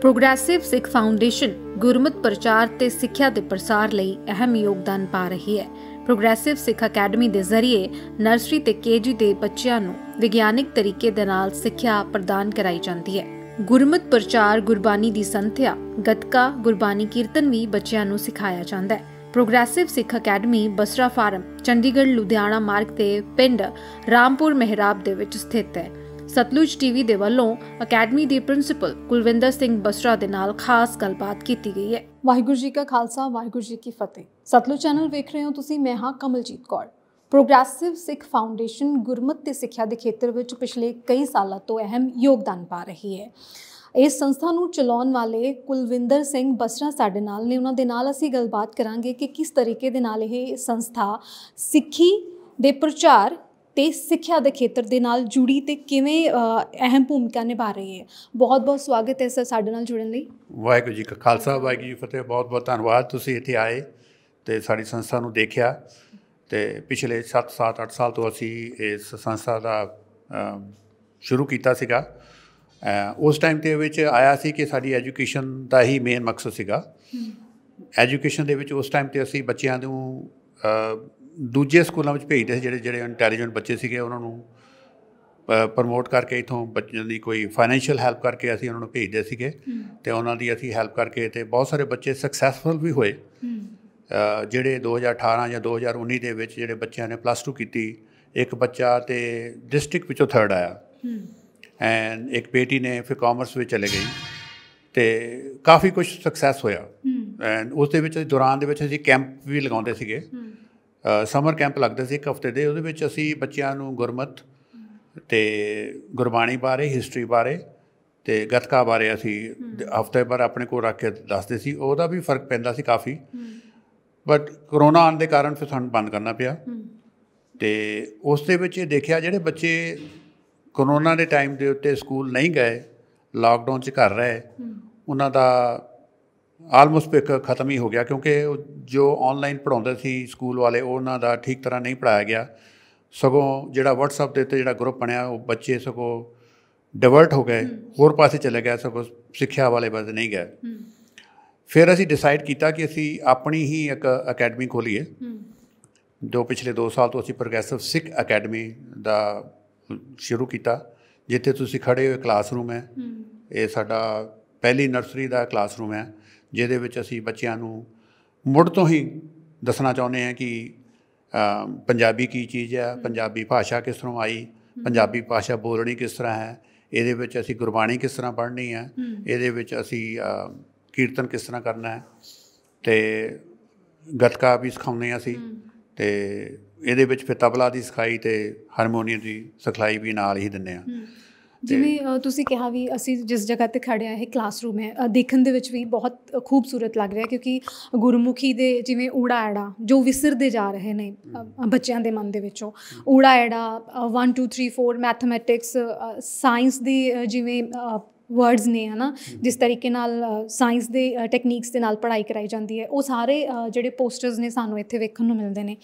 progressive Sikh foundation ਗੁਰਮਤ ਪ੍ਰਚਾਰ ਤੇ ਸਿੱਖਿਆ ਦੇ ਪ੍ਰਸਾਰ ਲਈ ਅਹਿਮ ਯੋਗਦਾਨ ਪਾ ਰਹੀ ਹੈ ਪ੍ਰੋਗਰੈਸਿਵ ਸਿੱਖ ਅਕੈਡਮੀ ਦੇ ਜ਼ਰੀਏ ਨਰਸਰੀ ਤੇ ਕੇਜੀ ਦੇ ਬੱਚਿਆਂ ਨੂੰ ਵਿਗਿਆਨਿਕ ਤਰੀਕੇ ਦੇ ਨਾਲ ਸਿੱਖਿਆ ਪ੍ਰਦਾਨ ਕਰਾਈ ਜਾਂਦੀ ਹੈ ਗੁਰਮਤ ਪ੍ਰਚਾਰ ਗੁਰਬਾਣੀ ਦੀ ਸੰਥਿਆ ਗਤਕਾ ਗੁਰਬਾਣੀ ਕੀਰਤਨ ਵੀ ਬੱਚਿਆਂ ਨੂੰ ਸਿਖਾਇਆ ਜਾਂਦਾ ਹੈ progressive Sikh academy Basra farm Chandigarh Ludhiana ਮਾਰਗ ਤੇ ਪਿੰਡ ਰਾਮਪੁਰ ਮਹਿਰਾਬ ਦੇ ਵਿੱਚ ਸਥਿਤ ਹੈ ਸਤਲੁਜ ਟੀਵੀ ਦੇ ਵੱਲੋਂ ਅਕੈਡਮੀ ਦੇ ਪ੍ਰਿੰਸੀਪਲ ਕੁਲਵਿੰਦਰ ਸਿੰਘ ਬਸਰਾ ਦੇ ਨਾਲ ਖਾਸ ਗੱਲਬਾਤ ਕੀਤੀ ਗਈ ਹੈ ਵਾਹਿਗੁਰੂ ਜੀ ਕਾ ਖਾਲਸਾ ਵਾਹਿਗੁਰੂ ਜੀ ਕੀ ਫਤਿਹ ਸਤਲੁਜ ਚੈਨਲ ਵੇਖ ਰਹੇ ਹੋ ਤੁਸੀਂ ਮੈਂ ਹਾਂ ਕਮਲਜੀਤ ਕੌਰ ਪ੍ਰੋਗਰੈਸਿਵ ਸਿੱਖ ਫਾਊਂਡੇਸ਼ਨ ਗੁਰਮਤਿ ਤੇ ਸਿੱਖਿਆ ਦੇ ਖੇਤਰ ਵਿੱਚ ਪਿਛਲੇ ਕਈ ਸਾਲਾਂ ਤੋਂ ਅਹਿਮ ਯੋਗਦਾਨ ਪਾ ਰਹੀ ਹੈ ਇਸ ਸੰਸਥਾ ਨੂੰ ਚਲਾਉਣ ਵਾਲੇ ਕੁਲਵਿੰਦਰ ਸਿੰਘ ਬਸਰਾ ਸਾਡੇ ਨਾਲ ਨੇ ਉਹਨਾਂ ਦੇ ਨਾਲ ਅਸੀਂ ਗੱਲਬਾਤ ਕਰਾਂਗੇ ਕਿ ਕਿਸ ਤਰੀਕੇ ਦੇ ਨਾਲ ਇਹ ਸੰਸਥਾ ਸਿੱਖੀ ਦੇ ਪ੍ਰਚਾਰ ਤੇ ਸਿੱਖਿਆ ਦੇ ਖੇਤਰ ਦੇ ਨਾਲ ਜੁੜੀ ਤੇ ਕਿਵੇਂ ਅਹਿਮ ਭੂਮਿਕਾ ਨਿਭਾ ਰਹੀ ਹੈ ਬਹੁਤ ਬਹੁਤ ਸਵਾਗਤ ਹੈ ਸਰ ਸਾਡੇ ਨਾਲ ਜੁੜਨ ਲਈ ਵਾਹਿਗੁਰੂ ਜੀ ਕਾ ਖਾਲਸਾ ਵਾਹਿਗੁਰੂ ਜੀ ਫਤਿਹ ਬਹੁਤ ਬਹੁਤ ਧੰਨਵਾਦ ਤੁਸੀਂ ਇੱਥੇ ਆਏ ਤੇ ਸਾਡੀ ਸੰਸਥਾ ਨੂੰ ਦੇਖਿਆ ਤੇ ਪਿਛਲੇ 7 7 8 ਸਾਲ ਤੋਂ ਅਸੀਂ ਇਸ ਸੰਸਥਾ ਦਾ ਸ਼ੁਰੂ ਕੀਤਾ ਸੀਗਾ ਉਸ ਟਾਈਮ ਤੇ ਵਿੱਚ ਆਇਆ ਸੀ ਕਿ ਸਾਡੀ ਐਜੂਕੇਸ਼ਨ ਦਾ ਹੀ ਮੇਨ ਮਕਸਦ ਸੀਗਾ ਐਜੂਕੇਸ਼ਨ ਦੇ ਵਿੱਚ ਉਸ ਟਾਈਮ ਤੇ ਅਸੀਂ ਬੱਚਿਆਂ ਨੂੰ ਦੂਜੇ ਸਕੂਲਾਂ ਵਿੱਚ ਭੇਜਦੇ ਸੀ ਜਿਹੜੇ ਜਿਹੜੇ ਇੰਟੈਲੀਜੈਂਟ ਬੱਚੇ ਸੀਗੇ ਉਹਨਾਂ ਨੂੰ ਪ੍ਰਮੋਟ ਕਰਕੇ ਇਥੋਂ ਬੱਚਿਆਂ ਦੀ ਕੋਈ ਫਾਈਨੈਂਸ਼ੀਅਲ ਹੈਲਪ ਕਰਕੇ ਅਸੀਂ ਉਹਨਾਂ ਨੂੰ ਭੇਜਦੇ ਸੀਗੇ ਤੇ ਉਹਨਾਂ ਦੀ ਅਸੀਂ ਹੈਲਪ ਕਰਕੇ ਤੇ ਬਹੁਤ ਸਾਰੇ ਬੱਚੇ ਸਕਸੈਸਫੁਲ ਵੀ ਹੋਏ ਜਿਹੜੇ 2018 ਜਾਂ 2019 ਦੇ ਵਿੱਚ ਜਿਹੜੇ ਬੱਚਿਆਂ ਨੇ ਪਲੱਸ 2 ਕੀਤੀ ਇੱਕ ਬੱਚਾ ਤੇ ਡਿਸਟ੍ਰਿਕਟ ਵਿੱਚੋਂ 3rd ਆਇਆ ਐਂਡ ਇੱਕ ਬੇਟੀ ਨੇ ਫਿਰ ਕਾਮਰਸ ਵਿੱਚ ਚਲੇ ਗਈ ਤੇ ਕਾਫੀ ਕੁਝ ਸਕਸੈਸ ਹੋਇਆ ਐਂਡ ਉਸ ਦੇ ਵਿੱਚ ਦੌਰਾਨ ਦੇ ਵਿੱਚ ਅਸੀਂ ਕੈਂਪ ਵੀ ਲਗਾਉਂਦੇ ਸੀਗੇ ਸਮਰ ਕੈਂਪ ਲੱਗਦਾ ਸੀ ਇੱਕ ਹਫਤੇ ਦੇ ਉਹਦੇ ਵਿੱਚ ਅਸੀਂ ਬੱਚਿਆਂ ਨੂੰ ਗੁਰਮਤ ਤੇ ਗੁਰਬਾਣੀ ਬਾਰੇ ਹਿਸਟਰੀ ਬਾਰੇ ਤੇ ਗੱਤਕਾ ਬਾਰੇ ਅਸੀਂ ਹਫਤੇ ਪਰ ਆਪਣੇ ਕੋਲ ਰੱਖ ਕੇ ਦੱਸਦੇ ਸੀ ਉਹਦਾ ਵੀ ਫਰਕ ਪੈਂਦਾ ਸੀ ਕਾਫੀ ਬਟ ਕਰੋਨਾ ਆਉਣ ਦੇ ਕਾਰਨ ਫਿਰ ਸਾਨੂੰ ਬੰਦ ਕਰਨਾ ਪਿਆ ਤੇ ਉਸ ਦੇ ਵਿੱਚ ਇਹ ਦੇਖਿਆ ਜਿਹੜੇ ਬੱਚੇ ਕਰੋਨਾ ਦੇ ਟਾਈਮ ਦੇ ਉੱਤੇ ਸਕੂਲ ਨਹੀਂ ਗਏ ਲਾਕਡਾਊਨ 'ਚ ਘਰ ਰਹੇ ਉਹਨਾਂ ਦਾ ਆਲਮੋਸਟ ਇੱਕ ਖਤਮ ਹੀ ਹੋ ਗਿਆ ਕਿਉਂਕਿ ਜੋ ਆਨਲਾਈਨ ਪੜਾਉਂਦੇ ਸੀ ਸਕੂਲ ਵਾਲੇ ਉਹਨਾਂ ਦਾ ਠੀਕ ਤਰ੍ਹਾਂ ਨਹੀਂ ਪੜਾਇਆ ਗਿਆ ਸਗੋਂ ਜਿਹੜਾ WhatsApp ਦੇ ਉੱਤੇ ਜਿਹੜਾ ਗਰੁੱਪ ਬਣਿਆ ਉਹ ਬੱਚੇ ਸਗੋਂ ਡਿਵਰਟ ਹੋ ਗਏ ਹੋਰ ਪਾਸੇ ਚਲੇ ਗਏ ਸਗੋਂ ਸਿੱਖਿਆ ਵਾਲੇ ਪਾਸੇ ਨਹੀਂ ਗਏ ਫਿਰ ਅਸੀਂ ਡਿਸਾਈਡ ਕੀਤਾ ਕਿ ਅਸੀਂ ਆਪਣੀ ਹੀ ਇੱਕ ਅਕੈਡਮੀ ਖੋਲੀਏ ਜੋ ਪਿਛਲੇ 2 ਸਾਲ ਤੋਂ ਅਸੀਂ ਪ੍ਰੋਗਰੈਸਿਵ ਸਿੱਖ ਅਕੈਡਮੀ ਦਾ ਸ਼ੁਰੂ ਕੀਤਾ ਜਿੱਥੇ ਤੁਸੀਂ ਖੜੇ ਹੋ ਕਲਾਸਰੂਮ ਹੈ ਇਹ ਸਾਡਾ ਪਹਿਲੀ ਨਰਸਰੀ ਦਾ ਕਲਾਸਰੂਮ ਹੈ ਜਿਹਦੇ ਵਿੱਚ ਅਸੀਂ ਬੱਚਿਆਂ ਨੂੰ ਮੁੱਢ ਤੋਂ ਹੀ ਦੱਸਣਾ ਚਾਹੁੰਦੇ ਹਾਂ ਕਿ ਪੰਜਾਬੀ ਕੀ ਚੀਜ਼ ਹੈ ਪੰਜਾਬੀ ਭਾਸ਼ਾ ਕਿਸ ਤਰ੍ਹਾਂ ਆਈ ਪੰਜਾਬੀ ਭਾਸ਼ਾ ਬੋਲਣੀ ਕਿਸ ਤਰ੍ਹਾਂ ਹੈ ਇਹਦੇ ਵਿੱਚ ਅਸੀਂ ਗੁਰਬਾਣੀ ਕਿਸ ਤਰ੍ਹਾਂ ਪੜ੍ਹਨੀ ਹੈ ਇਹਦੇ ਵਿੱਚ ਅਸੀਂ ਕੀਰਤਨ ਕਿਸ ਤਰ੍ਹਾਂ ਕਰਨਾ ਹੈ ਤੇ ਗਤਕਾ ਵੀ ਸਿਖਾਉਂਦੇ ਆ ਅਸੀਂ ਤੇ ਇਹਦੇ ਵਿੱਚ ਫਿਰ ਤਬਲਾ ਦੀ ਸਿਖਾਈ ਤੇ ਹਾਰਮੋਨੀਅਮ ਦੀ ਸਿਖਲਾਈ ਵੀ ਨਾਲ ਹੀ ਦਿੰਨੇ ਆ ਜਿਵੇਂ ਤੁਸੀਂ ਕਿਹਾ ਵੀ ਅਸੀਂ ਜਿਸ ਜਗ੍ਹਾ ਤੇ ਖੜੇ ਆ ਇਹ ਕਲਾਸਰੂਮ ਹੈ ਦੇਖਣ ਦੇ ਵਿੱਚ ਵੀ ਬਹੁਤ ਖੂਬਸੂਰਤ ਲੱਗ ਰਿਹਾ ਕਿਉਂਕਿ ਗੁਰਮੁਖੀ ਦੇ ਜਿਵੇਂ ਊੜਾ ਐੜਾ ਜੋ ਵਿਸਰਦੇ ਜਾ ਰਹੇ ਨੇ ਬੱਚਿਆਂ ਦੇ ਮਨ ਦੇ ਵਿੱਚੋਂ ਊੜਾ ਐੜਾ 1 2 3 4 ਮੈਥਮੈਟਿਕਸ ਸਾਇੰਸ ਦੀ ਜਿਵੇਂ ਵਰਡਸ ਨੇ ਹਨਾ ਜਿਸ ਤਰੀਕੇ ਨਾਲ ਸਾਇੰਸ ਦੇ ਟੈਕਨੀਕਸ ਦੇ ਨਾਲ ਪੜ੍ਹਾਈ ਕਰਾਈ ਜਾਂਦੀ ਹੈ ਉਹ ਸਾਰੇ ਜਿਹੜੇ ਪੋਸਟਰਸ ਨੇ ਸਾਨੂੰ ਇੱਥੇ ਵੇਖਣ ਨੂੰ ਮਿਲਦੇ ਨੇ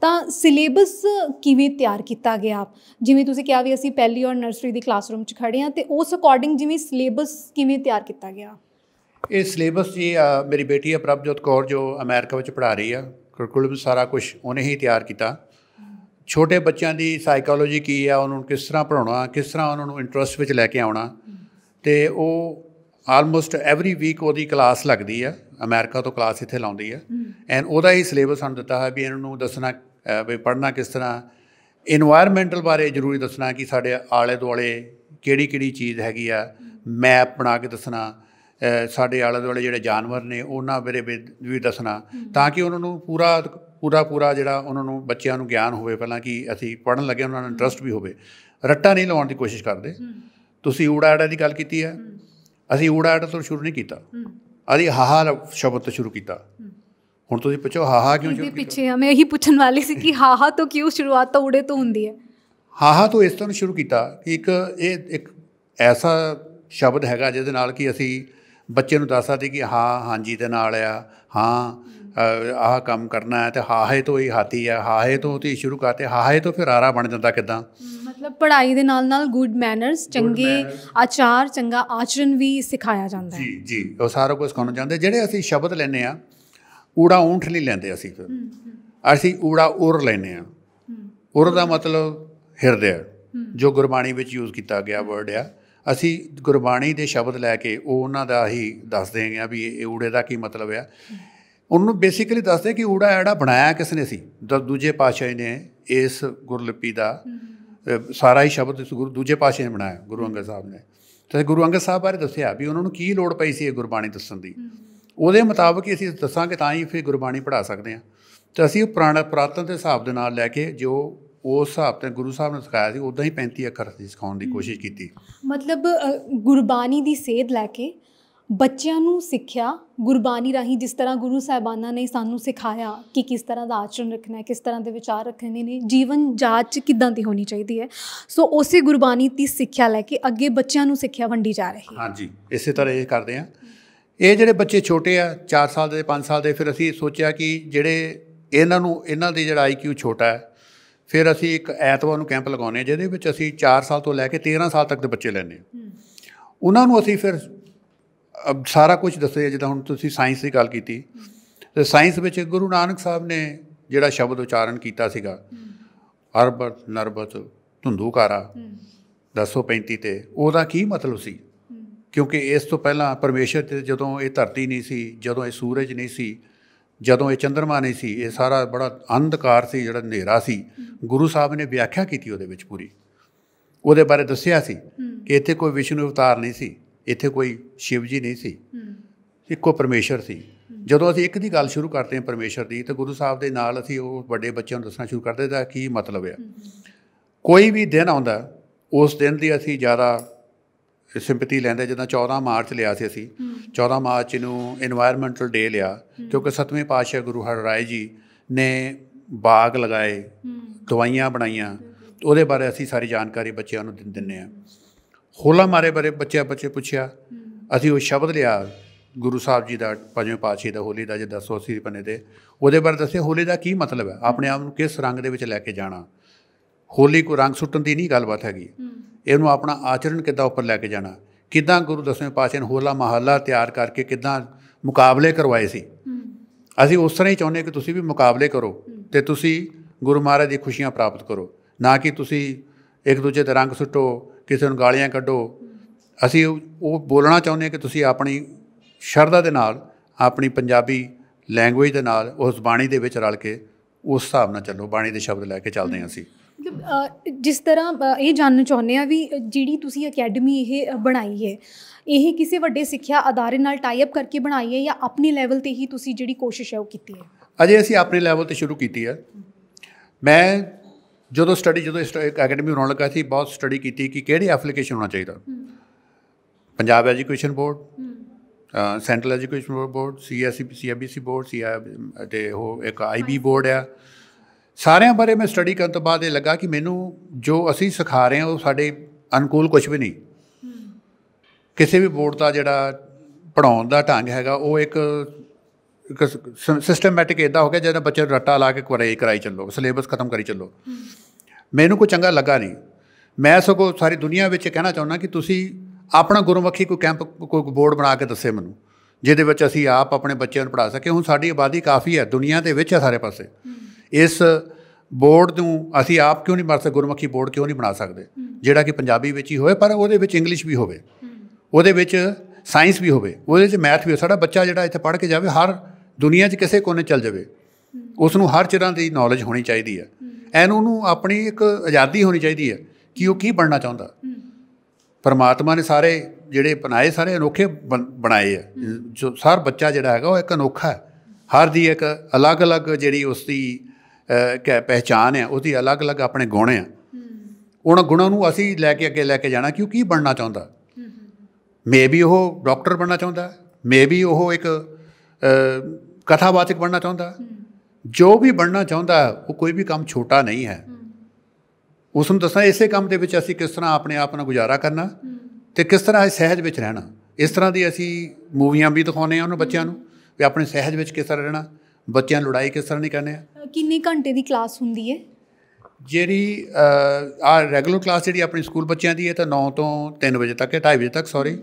ਤਾਂ ਸਿਲੇਬਸ ਕਿਵੇਂ ਤਿਆਰ ਕੀਤਾ ਗਿਆ ਜਿਵੇਂ ਤੁਸੀਂ ਕਿਹਾ ਵੀ ਅਸੀਂ ਪਹਿਲੀ ਔਰ ਨਰਸਰੀ ਦੀ ਕਲਾਸਰੂਮ 'ਚ ਖੜੇ ਹਾਂ ਤੇ ਉਸ ਅਕੋਰਡਿੰਗ ਜਿਵੇਂ ਸਿਲੇਬਸ ਕਿਵੇਂ ਤਿਆਰ ਕੀਤਾ ਗਿਆ ਇਹ ਸਿਲੇਬਸ ਜੀ ਮੇਰੀ ਬੇਟੀ ਹੈ ਪ੍ਰਭਜੋਤ ਕੌਰ ਜੋ ਅਮਰੀਕਾ ਵਿੱਚ ਪੜ੍ਹਾ ਰਹੀ ਆ ਕਰਿਕੂਲਮ ਸਾਰਾ ਕੁਝ ਉਹਨੇ ਹੀ ਤਿਆਰ ਕੀਤਾ ਛੋਟੇ ਬੱਚਿਆਂ ਦੀ ਸਾਈਕੋਲੋਜੀ ਕੀ ਆ ਉਹਨਾਂ ਨੂੰ ਕਿਸ ਤਰ੍ਹਾਂ ਪੜਾਉਣਾ ਕਿਸ ਤਰ੍ਹਾਂ ਉਹਨਾਂ ਨੂੰ ਇੰਟਰਸਟ ਵਿੱਚ ਲੈ ਕੇ ਆਉਣਾ ਤੇ ਉਹ ਆਲਮੋਸਟ ਐਵਰੀ ਵੀਕ ਉਹਦੀ ਕਲਾਸ ਲੱਗਦੀ ਆ ਅਮਰੀਕਾ ਤੋਂ ਕਲਾਸ ਇੱਥੇ ਲਾਉਂਦੀ ਆ ਐਂਡ ਉਹਦਾ ਹੀ ਸਿਲੇਬਸ ਸਾਨੂੰ ਦਿੱਤਾ ਹੈ ਵੀ ਇਹਨਾਂ ਨੂੰ ਦੱਸਣਾ ਵੀ ਪੜ੍ਹਨਾ ਕਿਸ ਤਰ੍ਹਾਂ এনवायरमेंटਲ ਬਾਰੇ ਜ਼ਰੂਰੀ ਦੱਸਣਾ ਕਿ ਸਾਡੇ ਆਲੇ ਦੁਆਲੇ ਕਿਹੜੀ ਕਿਹੜੀ ਚੀਜ਼ ਹੈਗੀ ਆ ਮੈਪ ਬਣਾ ਕੇ ਦੱਸਣਾ ਸਾਡੇ ਆਲੇ ਦੁਆਲੇ ਜਿਹੜੇ ਜਾਨਵਰ ਨੇ ਉਹਨਾਂ ਬਾਰੇ ਵੀ ਦੱਸਣਾ ਤਾਂ ਕਿ ਉਹਨਾਂ ਨੂੰ ਪੂਰਾ ਪੂਰਾ ਪੂਰਾ ਜਿਹੜਾ ਉਹਨਾਂ ਨੂੰ ਬੱਚਿਆਂ ਨੂੰ ਗਿਆਨ ਹੋਵੇ ਪਹਿਲਾਂ ਕਿ ਅਸੀਂ ਪੜਨ ਲੱਗੇ ਉਹਨਾਂ ਨੂੰ ਇੰਟਰਸਟ ਵੀ ਹੋਵੇ ਰੱਟਾ ਨਹੀਂ ਲਾਉਣ ਦੀ ਕੋਸ਼ਿਸ਼ ਕਰਦੇ ਤੁਸੀਂ ਊੜਾੜਾ ਦੀ ਗੱਲ ਕੀਤੀ ਹੈ ਅਸੀਂ ਊੜਾੜਾ ਤੋਂ ਸ਼ੁਰੂ ਨਹੀਂ ਕੀਤਾ ਅਸੀਂ ਹਾਹਾ ਸ਼ਬਦ ਤੋਂ ਸ਼ੁਰੂ ਕੀਤਾ ਹੁਣ ਤੁਸੀਂ ਪੁੱਛੋ ਹਾਹਾ ਕਿਉਂ ਸ਼ੁਰੂ ਕੀਤਾ ਪਿੱਛੇ ਹਾਂ ਮੈਂ ਇਹੀ ਪੁੱਛਣ ਵਾਲੀ ਸੀ ਕਿ ਹਾਹਾ ਤੋਂ ਕਿਉਂ ਸ਼ੁਰੂਆਤ ਤਾਂ ਊੜੇ ਤੋਂ ਹੁੰਦੀ ਹੈ ਹਾਹਾ ਤੋਂ ਇਸ ਤਰ੍ਹਾਂ ਸ਼ੁਰੂ ਕੀਤਾ ਕਿ ਇੱਕ ਇਹ ਇੱਕ ਐਸਾ ਸ਼ਬਦ ਹੈਗਾ ਜਿਹਦੇ ਨਾਲ ਕਿ ਅਸੀਂ ਬੱਚੇ ਨੂੰ ਦੱਸ ਸਕਦੇ ਕਿ ਹਾਂ ਹਾਂਜੀ ਦੇ ਨਾਲ ਆ ਹਾਂ ਆਹ ਕੰਮ ਕਰਨਾ ਹੈ ਤੇ ਹਾਹੇ ਤੋਂ ਹੀ ਹਾਤੀ ਹੈ ਹਾਹੇ ਤੋਂ ਤੇ ਸ਼ੁਰੂ ਕਰਤੇ ਹਾਹੇ ਤੋਂ ਫਿਰ ਆਰਾ ਬਣ ਜਾਂਦਾ ਕਿਦਾਂ ਮਤਲਬ ਪੜ੍ਹਾਈ ਦੇ ਨਾਲ ਨਾਲ ਗੁੱਡ ਮੈਨਰਸ ਚੰਗੇ ਆਚਾਰ ਚੰਗਾ ਆਚਰਣ ਵੀ ਸਿਖਾਇਆ ਜਾਂਦਾ ਹੈ ਜੀ ਜੀ ਉਹ ਸਾਰਾ ਕੁਝ ਸਿਖਾਉਣਾ ਚਾਹੁੰਦੇ ਜਿਹੜੇ ਅਸੀਂ ਸ਼ਬਦ ਲੈਨੇ ਆ ਊੜਾ ਊਂਠ ਨਹੀਂ ਲੈਂਦੇ ਅਸੀਂ ਫਿਰ ਅਸੀਂ ਊੜਾ ਉਰ ਲੈਨੇ ਆ ਉਰ ਦਾ ਮਤਲਬ ਹਿਰਦੇ ਜੋ ਗੁਰਬਾਣੀ ਵਿੱਚ ਯੂਜ਼ ਕੀਤਾ ਗਿਆ ਵਰਡ ਆ ਅਸੀਂ ਗੁਰਬਾਣੀ ਦੇ ਸ਼ਬਦ ਲੈ ਕੇ ਉਹਨਾਂ ਦਾ ਹੀ ਦੱਸਦੇ ਆ ਵੀ ਇਹ ਊੜੇ ਦਾ ਕੀ ਮਤਲਬ ਆ ਉਹਨੂੰ ਬੇਸਿਕਲੀ ਦੱਸਦੇ ਕਿ ਊੜਾ ਐੜਾ ਬਣਾਇਆ ਕਿਸ ਨੇ ਸੀ ਦੂਜੇ ਪਾਸ਼ਾ ਨੇ ਇਸ ਗੁਰਲਿਪੀ ਦਾ ਸਾਰਾ ਹੀ ਸ਼ਬਦ ਇਸ ਗੁਰੂ ਦੂਜੇ ਪਾਸ਼ੇ ਨੇ ਬਣਾਇਆ ਗੁਰੂ ਅੰਗਦ ਸਾਹਿਬ ਨੇ ਤੇ ਗੁਰੂ ਅੰਗਦ ਸਾਹਿਬ ਬਾਰੇ ਦੱਸਿਆ ਵੀ ਉਹਨਾਂ ਨੂੰ ਕੀ ਲੋੜ ਪਈ ਸੀ ਇਹ ਗੁਰਬਾਣੀ ਦੱਸਣ ਦੀ ਉਹਦੇ ਮੁਤਾਬਕ ਹੀ ਅਸੀਂ ਦੱਸਾਂਗੇ ਤਾਂ ਹੀ ਫਿਰ ਗੁਰਬਾਣੀ ਪੜ੍ਹਾ ਸਕਦੇ ਹਾਂ ਤੇ ਅਸੀਂ ਉਹ ਪੁਰਾਣਾ ਪ੍ਰਾਤਨ ਦੇ ਹਿਸਾਬ ਦੇ ਨਾਲ ਲੈ ਕੇ ਜੋ ਉਸ ਹਿਸਾਬ ਤੇ ਗੁਰੂ ਸਾਹਿਬ ਨੇ ਸਿਖਾਇਆ ਸੀ ਉਦਾਂ ਹੀ 35 ਅੱਖਰ ਸਿਖਾਉਣ ਦੀ ਕੋਸ਼ਿਸ਼ ਕੀਤੀ ਮਤਲਬ ਗੁਰਬਾਣੀ ਦੀ ਸੇਧ ਲੈ ਕੇ ਬੱਚਿਆਂ ਨੂੰ ਸਿੱਖਿਆ ਗੁਰਬਾਣੀ ਰਾਹੀਂ ਜਿਸ ਤਰ੍ਹਾਂ ਗੁਰੂ ਸਾਹਿਬਾਨਾਂ ਨੇ ਸਾਨੂੰ ਸਿਖਾਇਆ ਕਿ ਕਿਸ ਤਰ੍ਹਾਂ ਦਾ ਆਚਰਣ ਰੱਖਣਾ ਹੈ ਕਿਸ ਤਰ੍ਹਾਂ ਦੇ ਵਿਚਾਰ ਰੱਖਣੇ ਨੇ ਜੀਵਨ ਜਾਂਚ ਕਿਦਾਂ ਦੀ ਹੋਣੀ ਚਾਹੀਦੀ ਹੈ ਸੋ ਉਸੇ ਗੁਰਬਾਣੀ ਦੀ ਸਿੱਖਿਆ ਲੈ ਕੇ ਅੱਗੇ ਬੱਚਿਆਂ ਨੂੰ ਸਿੱਖਿਆ ਵੰਡੀ ਜਾ ਰਹੀ ਹੈ ਹਾਂਜੀ ਇਸੇ ਤਰ੍ਹਾਂ ਇਹ ਕਰਦੇ ਆ ਇਹ ਜਿਹੜੇ ਬੱਚੇ ਛੋਟੇ ਆ 4 ਸਾਲ ਦੇ 5 ਸਾਲ ਦੇ ਫਿਰ ਅਸੀਂ ਸੋਚਿਆ ਕਿ ਜਿਹੜੇ ਇਹਨਾਂ ਨੂੰ ਇਹਨਾਂ ਦੇ ਜਿਹੜਾ ਆਈਕਿਊ ਛੋਟਾ ਹੈ ਫਿਰ ਅਸੀਂ ਇੱਕ ਐਤਵਾਰ ਨੂੰ ਕੈਂਪ ਲਗਾਉਨੇ ਜਿਹਦੇ ਵਿੱਚ ਅਸੀਂ 4 ਸਾਲ ਤੋਂ ਲੈ ਕੇ 13 ਸਾਲ ਤੱਕ ਦੇ ਬੱਚੇ ਲੈਨੇ ਉਹਨਾਂ ਨੂੰ ਅਸੀਂ ਫਿਰ ਅਬ ਸਾਰਾ ਕੁਝ ਦੱਸਿਆ ਜਿੱਦਾਂ ਹੁਣ ਤੁਸੀਂ ਸਾਇੰਸ ਦੀ ਗੱਲ ਕੀਤੀ ਤੇ ਸਾਇੰਸ ਵਿੱਚ ਗੁਰੂ ਨਾਨਕ ਸਾਹਿਬ ਨੇ ਜਿਹੜਾ ਸ਼ਬਦ ਉਚਾਰਨ ਕੀਤਾ ਸੀਗਾ ਅਰਬਤ ਨਰਬਤ ਧੁੰਦੂਕਾਰਾ 1035 ਤੇ ਉਹਦਾ ਕੀ ਮਤਲਬ ਸੀ ਕਿਉਂਕਿ ਇਸ ਤੋਂ ਪਹਿਲਾਂ ਪਰਮੇਸ਼ਰ ਤੇ ਜਦੋਂ ਇਹ ਧਰਤੀ ਨਹੀਂ ਸੀ ਜਦੋਂ ਇਹ ਸੂਰਜ ਨਹੀਂ ਸੀ ਜਦੋਂ ਇਹ ਚੰਦਰਮਾ ਨਹੀਂ ਸੀ ਇਹ ਸਾਰਾ ਬੜਾ ਅੰਧਕਾਰ ਸੀ ਜਿਹੜਾ ਹਨੇਰਾ ਸੀ ਗੁਰੂ ਸਾਹਿਬ ਨੇ ਵਿਆਖਿਆ ਕੀਤੀ ਉਹਦੇ ਵਿੱਚ ਪੂਰੀ ਉਹਦੇ ਬਾਰੇ ਦੱਸਿਆ ਸੀ ਕਿ ਇੱਥੇ ਕੋਈ ਵਿਸ਼ਨੂੰ ਅਵਤਾਰ ਨਹੀਂ ਸੀ ਇੱਥੇ ਕੋਈ ਸ਼ਿਵ ਜੀ ਨਹੀਂ ਸੀ ਇੱਕੋ ਪਰਮੇਸ਼ਰ ਸੀ ਜਦੋਂ ਅਸੀਂ ਇੱਕ ਦੀ ਗੱਲ ਸ਼ੁਰੂ ਕਰਦੇ ਹਾਂ ਪਰਮੇਸ਼ਰ ਦੀ ਤਾਂ ਗੁਰੂ ਸਾਹਿਬ ਦੇ ਨਾਲ ਅਸੀਂ ਉਹ ਵੱਡੇ ਬੱਚਿਆਂ ਨੂੰ ਦੱਸਣਾ ਸ਼ੁਰੂ ਕਰਦੇ ਤਾਂ ਕੀ ਮਤਲਬ ਹੈ ਕੋਈ ਵੀ ਦਿਨ ਆਉਂਦਾ ਉਸ ਦਿਨ ਦੀ ਅਸੀਂ ਜ਼ਿਆਦਾ ਸਿੰਪਥੀ ਲੈਂਦੇ ਜਦੋਂ 14 ਮਾਰਚ ਲਿਆ ਸੀ ਅਸੀਂ 14 ਮਾਰਚ ਨੂੰ এনवायरमेंटਲ ਡੇ ਲਿਆ ਕਿਉਂਕਿ ਸਤਵੇਂ ਪਾਤਸ਼ਾਹ ਗੁਰੂ ਹਰਿਰਾਏ ਜੀ ਨੇ ਬਾਗ ਲਗਾਏ ਦਵਾਈਆਂ ਬਣਾਈਆਂ ਉਹਦੇ ਬਾਰੇ ਅਸੀਂ ਸਾਰੀ ਜਾਣਕਾਰੀ ਬੱਚਿਆਂ ਨੂੰ ਦਿੰਦੇ ਆ ਹੋਲਾ ਮਾਰੇ ਬਾਰੇ ਬੱਚਿਆ ਬੱਚੇ ਪੁੱਛਿਆ ਅਸੀਂ ਉਹ ਸ਼ਬਦ ਲਿਆ ਗੁਰੂ ਸਾਹਿਬ ਜੀ ਦਾ ਪੰਜਵੇਂ ਪਾਤਸ਼ਾਹ ਦਾ ਹੋਲੀ ਦਾ ਜੇ 180 ਪੰਨੇ ਤੇ ਉਹਦੇ ਬਾਰੇ ਦੱਸਿਆ ਹੋਲੀ ਦਾ ਕੀ ਮਤਲਬ ਹੈ ਆਪਣੇ ਆਪ ਨੂੰ ਕਿਸ ਰੰਗ ਦੇ ਵਿੱਚ ਲੈ ਕੇ ਜਾਣਾ ਹੋਲੀ ਕੋ ਰੰਗ ਸੁੱਟਣ ਦੀ ਨਹੀਂ ਗੱਲਬਾਤ ਹੈਗੀ ਇਹਨੂੰ ਆਪਣਾ ਆਚਰਣ ਕਿੱਦਾਂ ਉੱਪਰ ਲੈ ਕੇ ਜਾਣਾ ਕਿੱਦਾਂ ਗੁਰੂ ਦਸਵੇਂ ਪਾਤਸ਼ਾਹ ਨੇ ਹੋਲਾ ਮਹੱਲਾ ਤਿਆਰ ਕਰਕੇ ਕਿੱਦਾਂ ਮੁਕਾਬਲੇ ਕਰਵਾਏ ਸੀ ਅਸੀਂ ਉਸ ਤਰ੍ਹਾਂ ਹੀ ਚਾਹੁੰਦੇ ਕਿ ਤੁਸੀਂ ਵੀ ਮੁਕਾਬਲੇ ਕਰੋ ਤੇ ਤੁਸੀਂ ਗੁਰੂ ਮਹਾਰਾਜ ਦੀ ਖੁਸ਼ੀਆਂ ਪ੍ਰਾਪਤ ਕਰੋ ਨਾ ਕਿ ਤੁਸੀਂ ਇੱਕ ਦੂਜੇ ਤੇ ਰੰਗ ਸੁੱਟੋ ਕਿਸੇ ਨੂੰ ਗਾਲੀਆਂ ਕੱਢੋ ਅਸੀਂ ਉਹ ਬੋਲਣਾ ਚਾਹੁੰਦੇ ਹਾਂ ਕਿ ਤੁਸੀਂ ਆਪਣੀ ਸ਼ਰਧਾ ਦੇ ਨਾਲ ਆਪਣੀ ਪੰਜਾਬੀ ਲੈਂਗੁਏਜ ਦੇ ਨਾਲ ਉਸ ਬਾਣੀ ਦੇ ਵਿੱਚ ਰਲ ਕੇ ਉਸ ਹਿਸਾਬ ਨਾਲ ਚੱਲੋ ਬਾਣੀ ਦੇ ਸ਼ਬਦ ਲੈ ਕੇ ਚੱਲਦੇ ਹਾਂ ਅਸੀਂ ਜਿਸ ਤਰ੍ਹਾਂ ਇਹ ਜਾਣਨਾ ਚਾਹੁੰਦੇ ਆ ਵੀ ਜਿਹੜੀ ਤੁਸੀਂ ਅਕੈਡਮੀ ਇਹ ਬਣਾਈ ਹੈ ਇਹ ਕਿਸੇ ਵੱਡੇ ਸਿੱਖਿਆ ਅਦਾਰੇ ਨਾਲ ਟਾਈ ਅਪ ਕਰਕੇ ਬਣਾਈ ਹੈ ਜਾਂ ਆਪਣੇ ਲੈਵਲ ਤੇ ਹੀ ਤੁਸੀਂ ਜਿਹੜੀ ਕੋਸ਼ਿਸ਼ ਹੈ ਉਹ ਕੀਤੀ ਹੈ ਅਜੇ ਅਸੀਂ ਆਪਣੇ ਲੈਵਲ ਤੇ ਸ਼ੁਰੂ ਕੀਤੀ ਹੈ ਮੈਂ ਜਦੋਂ ਸਟੱਡੀ ਜਦੋਂ ਇਸ ਅਕੈਡਮੀ ਬਣਾਉਣ ਲੱਗਾ ਸੀ ਬਹੁਤ ਸਟੱਡੀ ਕੀਤੀ ਕਿ ਕਿਹੜੀ ਐਪਲੀਕੇਸ਼ਨ ਹੋਣਾ ਚਾਹੀਦਾ Punjab education board central education board CSC CABC board ਸੀ ਤੇ ਉਹ ਇੱਕ ਆਈਬੀ ਬੋਰਡ ਆ ਸਾਰਿਆਂ ਬਾਰੇ ਮੈਂ ਸਟੱਡੀ ਕਰਨ ਤੋਂ ਬਾਅਦ ਇਹ ਲੱਗਾ ਕਿ ਮੈਨੂੰ ਜੋ ਅਸੀਂ ਸਿਖਾ ਰਹੇ ਹਾਂ ਉਹ ਸਾਡੇ ਅਨੁਕੂਲ ਕੁਝ ਵੀ ਨਹੀਂ ਕਿਸੇ ਵੀ ਬੋਰਡ ਦਾ ਜਿਹੜਾ ਪੜਾਉਣ ਦਾ ਢੰਗ ਹੈਗਾ ਉਹ ਇੱਕ ਸਿਸਟਮੈਟਿਕ ਇਦਾਂ ਹੋ ਗਿਆ ਜਦੋਂ ਬੱਚੇ ਨੂੰ ਰੱਟਾ ਲਾ ਕੇ ਕਰਾਈ ਕਰਾਈ ਚੱਲੋ ਸਿਲੇਬਸ ਖਤਮ ਕਰੀ ਚੱਲੋ ਮੈਨੂੰ ਕੋ ਚੰਗਾ ਲੱਗਾ ਨਹੀਂ ਮੈਂ ਕੋ ਸਾਰੀ ਦੁਨੀਆ ਵਿੱਚ ਕਹਿਣਾ ਚਾਹੁੰਦਾ ਕਿ ਤੁਸੀਂ ਆਪਣਾ ਗੁਰਮੁਖੀ ਕੋਈ ਕੈਂਪ ਕੋਈ ਬੋਰਡ ਬਣਾ ਕੇ ਦੱਸੇ ਮੈਨੂੰ ਜਿਹਦੇ ਵਿੱਚ ਅਸੀਂ ਆਪ ਆਪਣੇ ਬੱਚਿਆਂ ਨੂੰ ਪੜਾ ਸਕੇ ਹੁਣ ਸਾਡੀ ਆਬਾਦੀ ਕਾਫੀ ਹੈ ਦੁਨੀਆ ਦੇ ਵਿੱਚ ਹੈ ਸਾਰੇ ਪਾਸੇ ਇਸ ਬੋਰਡ ਨੂੰ ਅਸੀਂ ਆਪ ਕਿਉਂ ਨਹੀਂ ਬਣਾ ਸਕਦੇ ਗੁਰਮੁਖੀ ਬੋਰਡ ਕਿਉਂ ਨਹੀਂ ਬਣਾ ਸਕਦੇ ਜਿਹੜਾ ਕਿ ਪੰਜਾਬੀ ਵਿੱਚ ਹੀ ਹੋਵੇ ਪਰ ਉਹਦੇ ਵਿੱਚ ਇੰਗਲਿਸ਼ ਵੀ ਹੋਵੇ ਉਹਦੇ ਵਿੱਚ ਸਾਇੰਸ ਵੀ ਹੋਵੇ ਉਹਦੇ ਵਿੱਚ ਮੈਥ ਵੀ ਹੋ ਸਾਡਾ ਬੱਚਾ ਜਿਹੜਾ ਇੱਥੇ ਪੜ੍ਹ ਕੇ ਜਾਵੇ ਹਰ ਦੁਨੀਆ 'ਚ ਕਿਸੇ ਕੋਨੇ ਚੱਲ ਜਾਵੇ ਉਸ ਨੂੰ ਹਰ ਚਿਰਾਂ ਦੀ ਨੌਲੇਜ ਹੋਣੀ ਚਾਹੀਦੀ ਹੈ ਐਨ ਉਹਨੂੰ ਆਪਣੀ ਇੱਕ ਆਜ਼ਾਦੀ ਹੋਣੀ ਚਾਹੀਦੀ ਹੈ ਕਿ ਉਹ ਕੀ ਬਣਨਾ ਚਾਹੁੰਦਾ ਪਰਮਾਤਮਾ ਨੇ ਸਾਰੇ ਜਿਹੜੇ ਬਣਾਏ ਸਾਰੇ ਅਨੋਖੇ ਬਣਾਏ ਆ ਜੋ ਸਾਰ ਬੱਚਾ ਜਿਹੜਾ ਹੈਗਾ ਉਹ ਇੱਕ ਅਨੋਖਾ ਹੈ ਹਰ ਦੀ ਇੱਕ ਅਲੱਗ-ਅਲੱਗ ਜਿਹੜੀ ਉਸ ਦੀ ਕਹ ਪਹਿਚਾਨ ਹੈ ਉਹਦੀ ਅਲੱਗ-ਅਲੱਗ ਆਪਣੇ ਗੁਣ ਆ ਉਹਨਾਂ ਗੁਣਾਂ ਨੂੰ ਅਸੀਂ ਲੈ ਕੇ ਅੱਗੇ ਲੈ ਕੇ ਜਾਣਾ ਕਿ ਉਹ ਕੀ ਬਣਨਾ ਚਾਹੁੰਦਾ ਮੇਬੀ ਉਹ ਡਾਕਟਰ ਬਣਨਾ ਚਾਹੁੰਦਾ ਮੇਬੀ ਉਹ ਇੱਕ ਕਥਾਵਾਚਕ ਬਣਨਾ ਚਾਹੁੰਦਾ ਜੋ ਵੀ ਬਣਨਾ ਚਾਹੁੰਦਾ ਉਹ ਕੋਈ ਵੀ ਕੰਮ ਛੋਟਾ ਨਹੀਂ ਹੈ ਉਸ ਨੂੰ ਦੱਸਾਂ ਇਸੇ ਕੰਮ ਦੇ ਵਿੱਚ ਅਸੀਂ ਕਿਸ ਤਰ੍ਹਾਂ ਆਪਣੇ ਆਪ ਨੂੰ ਗੁਜ਼ਾਰਾ ਕਰਨਾ ਤੇ ਕਿਸ ਤਰ੍ਹਾਂ ਸਹਿਜ ਵਿੱਚ ਰਹਿਣਾ ਇਸ ਤਰ੍ਹਾਂ ਦੀ ਅਸੀਂ ਮੂਵੀਆਂ ਵੀ ਦਿਖਾਉਂਦੇ ਆ ਉਹਨਾਂ ਬੱਚਿਆਂ ਨੂੰ ਵੀ ਆਪਣੇ ਸਹਿਜ ਵਿੱਚ ਕਿਸ ਤਰ੍ਹਾਂ ਰਹਿਣਾ ਬੱਚਿਆਂ ਲੜਾਈ ਕਿਸ ਤਰ੍ਹਾਂ ਨਹੀਂ ਕਰਨੀ ਆ ਕਿੰਨੇ ਘੰਟੇ ਦੀ ਕਲਾਸ ਹੁੰਦੀ ਹੈ ਜਿਹੜੀ ਆ ਰੈਗੂਲਰ ਕਲਾਸ ਜਿਹੜੀ ਆਪਣੀ ਸਕੂਲ ਬੱਚਿਆਂ ਦੀ ਹੈ ਤਾਂ 9 ਤੋਂ 3 ਵਜੇ ਤੱਕ ਹੈ 2:30 ਵਜੇ ਤੱਕ ਸੌਰੀ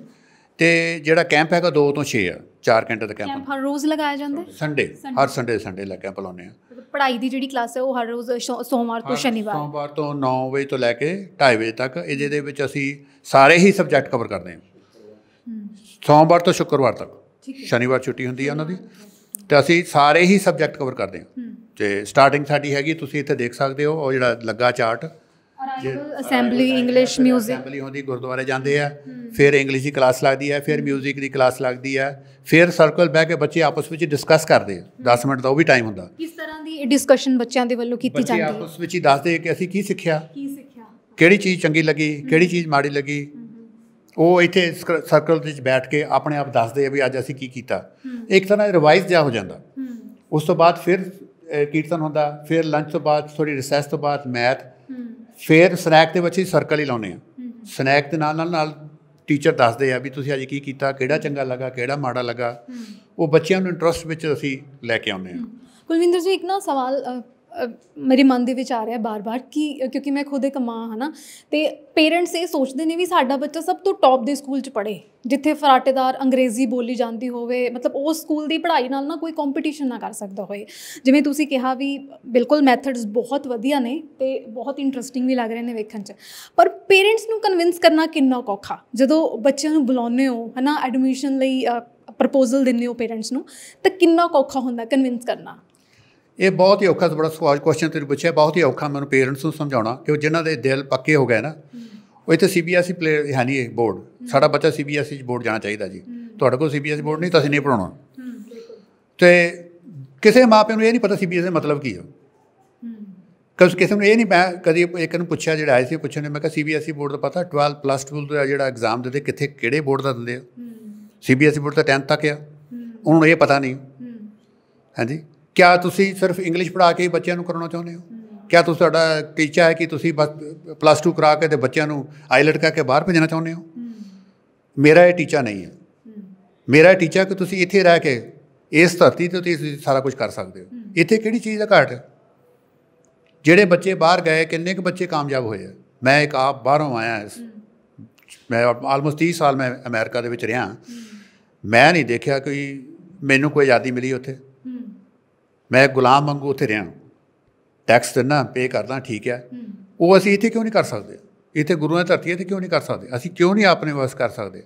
ਤੇ ਜਿਹੜਾ ਕੈਂਪ ਹੈਗਾ 2 ਤੋਂ 6 ਆ 4 ਘੰਟੇ ਦਾ ਕੈਂਪ ਹਰ ਰੋਜ਼ ਲਗਾਇਆ ਜਾਂਦਾ ਸੰਡੇ ਹਰ ਸੰਡੇ ਸੰਡੇ ਲਾ ਕੈਂਪ ਲਾਉਨੇ ਆ ਪੜ੍ਹਾਈ ਦੀ ਜਿਹੜੀ ਕਲਾਸ ਹੈ ਉਹ ਹਰ ਰੋਜ਼ ਸੋਮਵਾਰ ਤੋਂ ਸ਼ਨੀਵਾਰ ਸੋਮਵਾਰ ਤੋਂ 9 ਵਜੇ ਤੋਂ ਲੈ ਕੇ 2:30 ਵਜੇ ਤੱਕ ਇਹਦੇ ਦੇ ਵਿੱਚ ਅਸੀਂ ਸਾਰੇ ਹੀ ਸਬਜੈਕਟ ਕਵਰ ਕਰਦੇ ਹਾਂ ਸੋਮਵਾਰ ਤੋਂ ਸ਼ੁੱਕਰਵਾਰ ਤੱਕ ਸ਼ਨੀਵਾਰ ਛੁੱਟੀ ਹੁੰਦੀ ਹੈ ਉਹਨਾਂ ਦੀ ਤੇ ਅਸੀਂ ਸਾਰੇ ਹੀ ਸਬਜੈਕਟ ਕਵਰ ਕਰਦੇ ਹਾਂ ਤੇ ਸਟਾਰਟਿੰਗ ਸਾਡੀ ਹੈਗੀ ਤੁਸੀਂ ਇੱਥੇ ਦੇਖ ਸਕਦੇ ਹੋ ਉਹ ਜਿਹੜਾ ਲੱਗਾ ਚਾਰਟ ਅਸੈਂਬਲੀ ਇੰਗਲਿਸ਼ 뮤직 ਅਸੈਂਬਲੀ ਹੁੰਦੀ ਗੁਰਦੁਆਰੇ ਜਾਂਦੇ ਆ ਫਿਰ ਇੰਗਲਿਸ਼ ਦੀ ਕਲਾਸ ਲੱਗਦੀ ਹੈ ਫਿਰ 뮤직 ਦੀ ਕਲਾਸ ਲੱਗਦੀ ਹੈ ਫਿਰ ਸਰਕਲ ਬਹਿ ਕੇ ਬੱਚੇ ਆਪਸ ਵਿੱਚ ਡਿਸਕਸ ਕਰਦੇ 10 ਮਿੰਟ ਦਾ ਉਹ ਵੀ ਟਾਈਮ ਹੁੰਦਾ ਕਿਸ ਤਰ੍ਹਾਂ ਦੀ ਡਿਸਕਸ਼ਨ ਬੱਚਿਆਂ ਦੇ ਵੱਲੋਂ ਕੀਤੀ ਜਾਂਦੀ ਹੈ ਬੱਚੇ ਆਪਸ ਵਿੱਚ ਹੀ ਦੱਸਦੇ ਕਿ ਅਸੀਂ ਕੀ ਸਿੱਖਿਆ ਕੀ ਸਿੱਖਿਆ ਕਿਹੜੀ ਚੀਜ਼ ਚੰਗੀ ਲੱਗੀ ਕਿਹੜੀ ਚੀਜ਼ ਮਾੜੀ ਲੱਗੀ ਉਹ ਇੱਥੇ ਸਰਕਲ ਵਿੱਚ ਬੈਠ ਕੇ ਆਪਣੇ ਆਪ ਦੱਸਦੇ ਆ ਵੀ ਅੱਜ ਅਸੀਂ ਕੀ ਕੀਤਾ ਇੱਕ ਤਰ੍ਹਾਂ ਰਿਵਾਈਜ਼ ਜਾ ਹੋ ਜਾਂਦਾ ਉਸ ਤੋਂ ਬਾਅਦ ਫਿਰ ਕੀਰਤਨ ਹੁੰਦਾ ਫਿਰ ਲੰਚ ਤੋਂ ਬਾਅਦ ਥੋੜੀ ਰਿਸੈਸ ਤੋਂ ਬਾਅਦ ਮੈਥ ਫਿਰ ਸਨੈਕ ਦੇ ਵਿੱਚ ਹੀ ਸਰਕਲ ਹੀ ਲਾਉਨੇ ਆ ਸਨੈਕ ਦੇ ਨਾਲ ਨਾਲ ਨਾਲ ਟੀਚਰ ਦੱਸਦੇ ਆ ਵੀ ਤੁਸੀਂ ਅੱਜ ਕੀ ਕੀਤਾ ਕਿਹੜਾ ਚੰਗਾ ਲੱਗਾ ਕਿਹੜਾ ਮਾੜਾ ਲੱਗਾ ਉਹ ਬੱਚਿਆਂ ਨੂੰ ਇੰਟਰਸਟ ਵਿੱਚ ਅਸੀਂ ਲੈ ਕੇ ਆਉਨੇ ਆ ਕੁਲਵਿੰਦਰ ਜੀ ਇੱਕ ਨਾ ਸਵਾਲ ਮੇਰੇ ਮਨ ਦੇ ਵਿੱਚ ਆ ਰਿਹਾ ਬਾਰ-ਬਾਰ ਕਿ ਕਿਉਂਕਿ ਮੈਂ ਖੁਦ ਇੱਕ ਮਾਂ ਹਾਂ ਨਾ ਤੇ ਪੇਰੈਂਟਸ ਇਹ ਸੋਚਦੇ ਨੇ ਵੀ ਸਾਡਾ ਬੱਚਾ ਸਭ ਤੋਂ ਟੌਪ ਦੇ ਸਕੂਲ 'ਚ ਪੜ੍ਹੇ ਜਿੱਥੇ ਫਰਾਟੇਦਾਰ ਅੰਗਰੇਜ਼ੀ ਬੋਲੀ ਜਾਂਦੀ ਹੋਵੇ ਮਤਲਬ ਉਸ ਸਕੂਲ ਦੀ ਪੜ੍ਹਾਈ ਨਾਲ ਨਾ ਕੋਈ ਕੰਪੀਟੀਸ਼ਨ ਨਾ ਕਰ ਸਕਦਾ ਹੋਵੇ ਜਿਵੇਂ ਤੁਸੀਂ ਕਿਹਾ ਵੀ ਬਿਲਕੁਲ ਮੈਥਡਸ ਬਹੁਤ ਵਧੀਆ ਨੇ ਤੇ ਬਹੁਤ ਇੰਟਰਸਟਿੰਗ ਵੀ ਲੱਗ ਰਹੇ ਨੇ ਵੇਖਣ 'ਚ ਪਰ ਪੇਰੈਂਟਸ ਨੂੰ ਕਨਵਿੰਸ ਕਰਨਾ ਕਿੰਨਾ ਔਖਾ ਜਦੋਂ ਬੱਚਿਆਂ ਨੂੰ ਬੁਲਾਉਨੇ ਹੋ ਹਨਾ ਐਡਮਿਸ਼ਨ ਲਈ ਪ੍ਰਪੋਜ਼ਲ ਦਿੰਨੇ ਹੋ ਪੇਰੈਂਟਸ ਨੂੰ ਤਾਂ ਕਿੰਨਾ ਔਖਾ ਹੁੰਦਾ ਕਨਵਿੰਸ ਕਰਨਾ ਇਹ ਬਹੁਤ ਹੀ ਔਖਾ ਬੜਾ ਸਵਾਲ ਕੁਐਸਚਨ ਤੇ ਪੁੱਛਿਆ ਬਹੁਤ ਹੀ ਔਖਾ ਮੈਨੂੰ ਪੇਰੈਂਟਸ ਨੂੰ ਸਮਝਾਉਣਾ ਕਿ ਉਹ ਜਿਨ੍ਹਾਂ ਦੇ ਦਿਲ ਪੱਕੇ ਹੋ ਗਏ ਨਾ ਉਹ ਇੱਥੇ ਸੀਬੀਐਸਈ ਪਲੇ ਹੈ ਨਹੀਂ ਬੋਰਡ ਸਾਡਾ ਬੱਚਾ ਸੀਬੀਐਸਈ ਬੋਰਡ ਜਾਣਾ ਚਾਹੀਦਾ ਜੀ ਤੁਹਾਡੇ ਕੋਲ ਸੀਬੀਐਸਈ ਬੋਰਡ ਨਹੀਂ ਤਾਂ ਨਹੀਂ ਪੜਾਉਣਾ ਤੇ ਕਿਸੇ ਮਾਪੇ ਨੂੰ ਇਹ ਨਹੀਂ ਪਤਾ ਸੀਬੀਐਸਈ ਦਾ ਮਤਲਬ ਕੀ ਹੈ ਕਦੇ ਕਿਸੇ ਨੂੰ ਇਹ ਨਹੀਂ ਮੈਂ ਕਦੀ ਇੱਕ ਨੂੰ ਪੁੱਛਿਆ ਜਿਹੜਾ ਆਇਆ ਸੀ ਪੁੱਛਣ ਨੇ ਮੈਂ ਕਿਹਾ ਸੀਬੀਐਸਈ ਬੋਰਡ ਦਾ ਪਤਾ 12 ਪਲੱਸ 2 ਦਾ ਜਿਹੜਾ ਐਗਜ਼ਾਮ ਦਿੰਦੇ ਕਿੱਥੇ ਕਿਹੜੇ ਬੋਰਡ ਦਾ ਦਿੰਦੇ ਆ ਸੀਬੀਐਸਈ ਬੋਰਡ ਤਾਂ 10th ਤੱਕ ਆ ਉਹਨੂੰ ਇਹ ਪਤਾ ਨਹੀਂ ਹਾਂਜੀ ਕਿਆ ਤੁਸੀਂ ਸਿਰਫ ਇੰਗਲਿਸ਼ ਪੜਾ ਕੇ ਬੱਚਿਆਂ ਨੂੰ ਕਰਾਉਣਾ ਚਾਹੁੰਦੇ ਹੋ ਕਿਆ ਤੁਸੀਂ ਤੁਹਾਡਾ ਟੀਚਾ ਹੈ ਕਿ ਤੁਸੀਂ ਬਸ ਪਲੱਸ 2 ਕਰਾ ਕੇ ਤੇ ਬੱਚਿਆਂ ਨੂੰ ਆਈਲਟ ਕਰਕੇ ਬਾਹਰ ਭੇਜਣਾ ਚਾਹੁੰਦੇ ਹੋ ਮੇਰਾ ਇਹ ਟੀਚਾ ਨਹੀਂ ਹੈ ਮੇਰਾ ਟੀਚਾ ਕਿ ਤੁਸੀਂ ਇੱਥੇ ਰਹਿ ਕੇ ਇਸ ਧਰਤੀ ਤੇ ਤੁਸੀਂ ਸਾਰਾ ਕੁਝ ਕਰ ਸਕਦੇ ਹੋ ਇੱਥੇ ਕਿਹੜੀ ਚੀਜ਼ ਦਾ ਘਾਟ ਹੈ ਜਿਹੜੇ ਬੱਚੇ ਬਾਹਰ ਗਏ ਕਿੰਨੇ ਕੁ ਬੱਚੇ ਕਾਮਯਾਬ ਹੋਏ ਆ ਮੈਂ ਇੱਕ ਆਪ ਬਾਹਰੋਂ ਆਇਆ ਮੈਂ ਆਲਮੋਸਟ 30 ਸਾਲ ਮੈਂ ਅਮਰੀਕਾ ਦੇ ਵਿੱਚ ਰਿਹਾ ਮੈਂ ਨਹੀਂ ਦੇਖਿਆ ਕੋਈ ਮੈਨੂੰ ਕੋਈ ਆਜ਼ਾਦੀ ਮਿਲੀ ਉੱਥੇ ਮੈਂ ਗੁਲਾਮ ਵਾਂਗੂ ਉੱਥੇ ਰਿਆਂ ਟੈਕਸ ਦਿੰਨਾ ਪੇ ਕਰਦਾ ਠੀਕ ਹੈ ਉਹ ਅਸੀਂ ਇੱਥੇ ਕਿਉਂ ਨਹੀਂ ਕਰ ਸਕਦੇ ਇੱਥੇ ਗੁਰੂਆਂ ਦੀ ਧਰਤੀ ਤੇ ਕਿਉਂ ਨਹੀਂ ਕਰ ਸਕਦੇ ਅਸੀਂ ਕਿਉਂ ਨਹੀਂ ਆਪਣੇ ਵਾਸ ਕਰ ਸਕਦੇ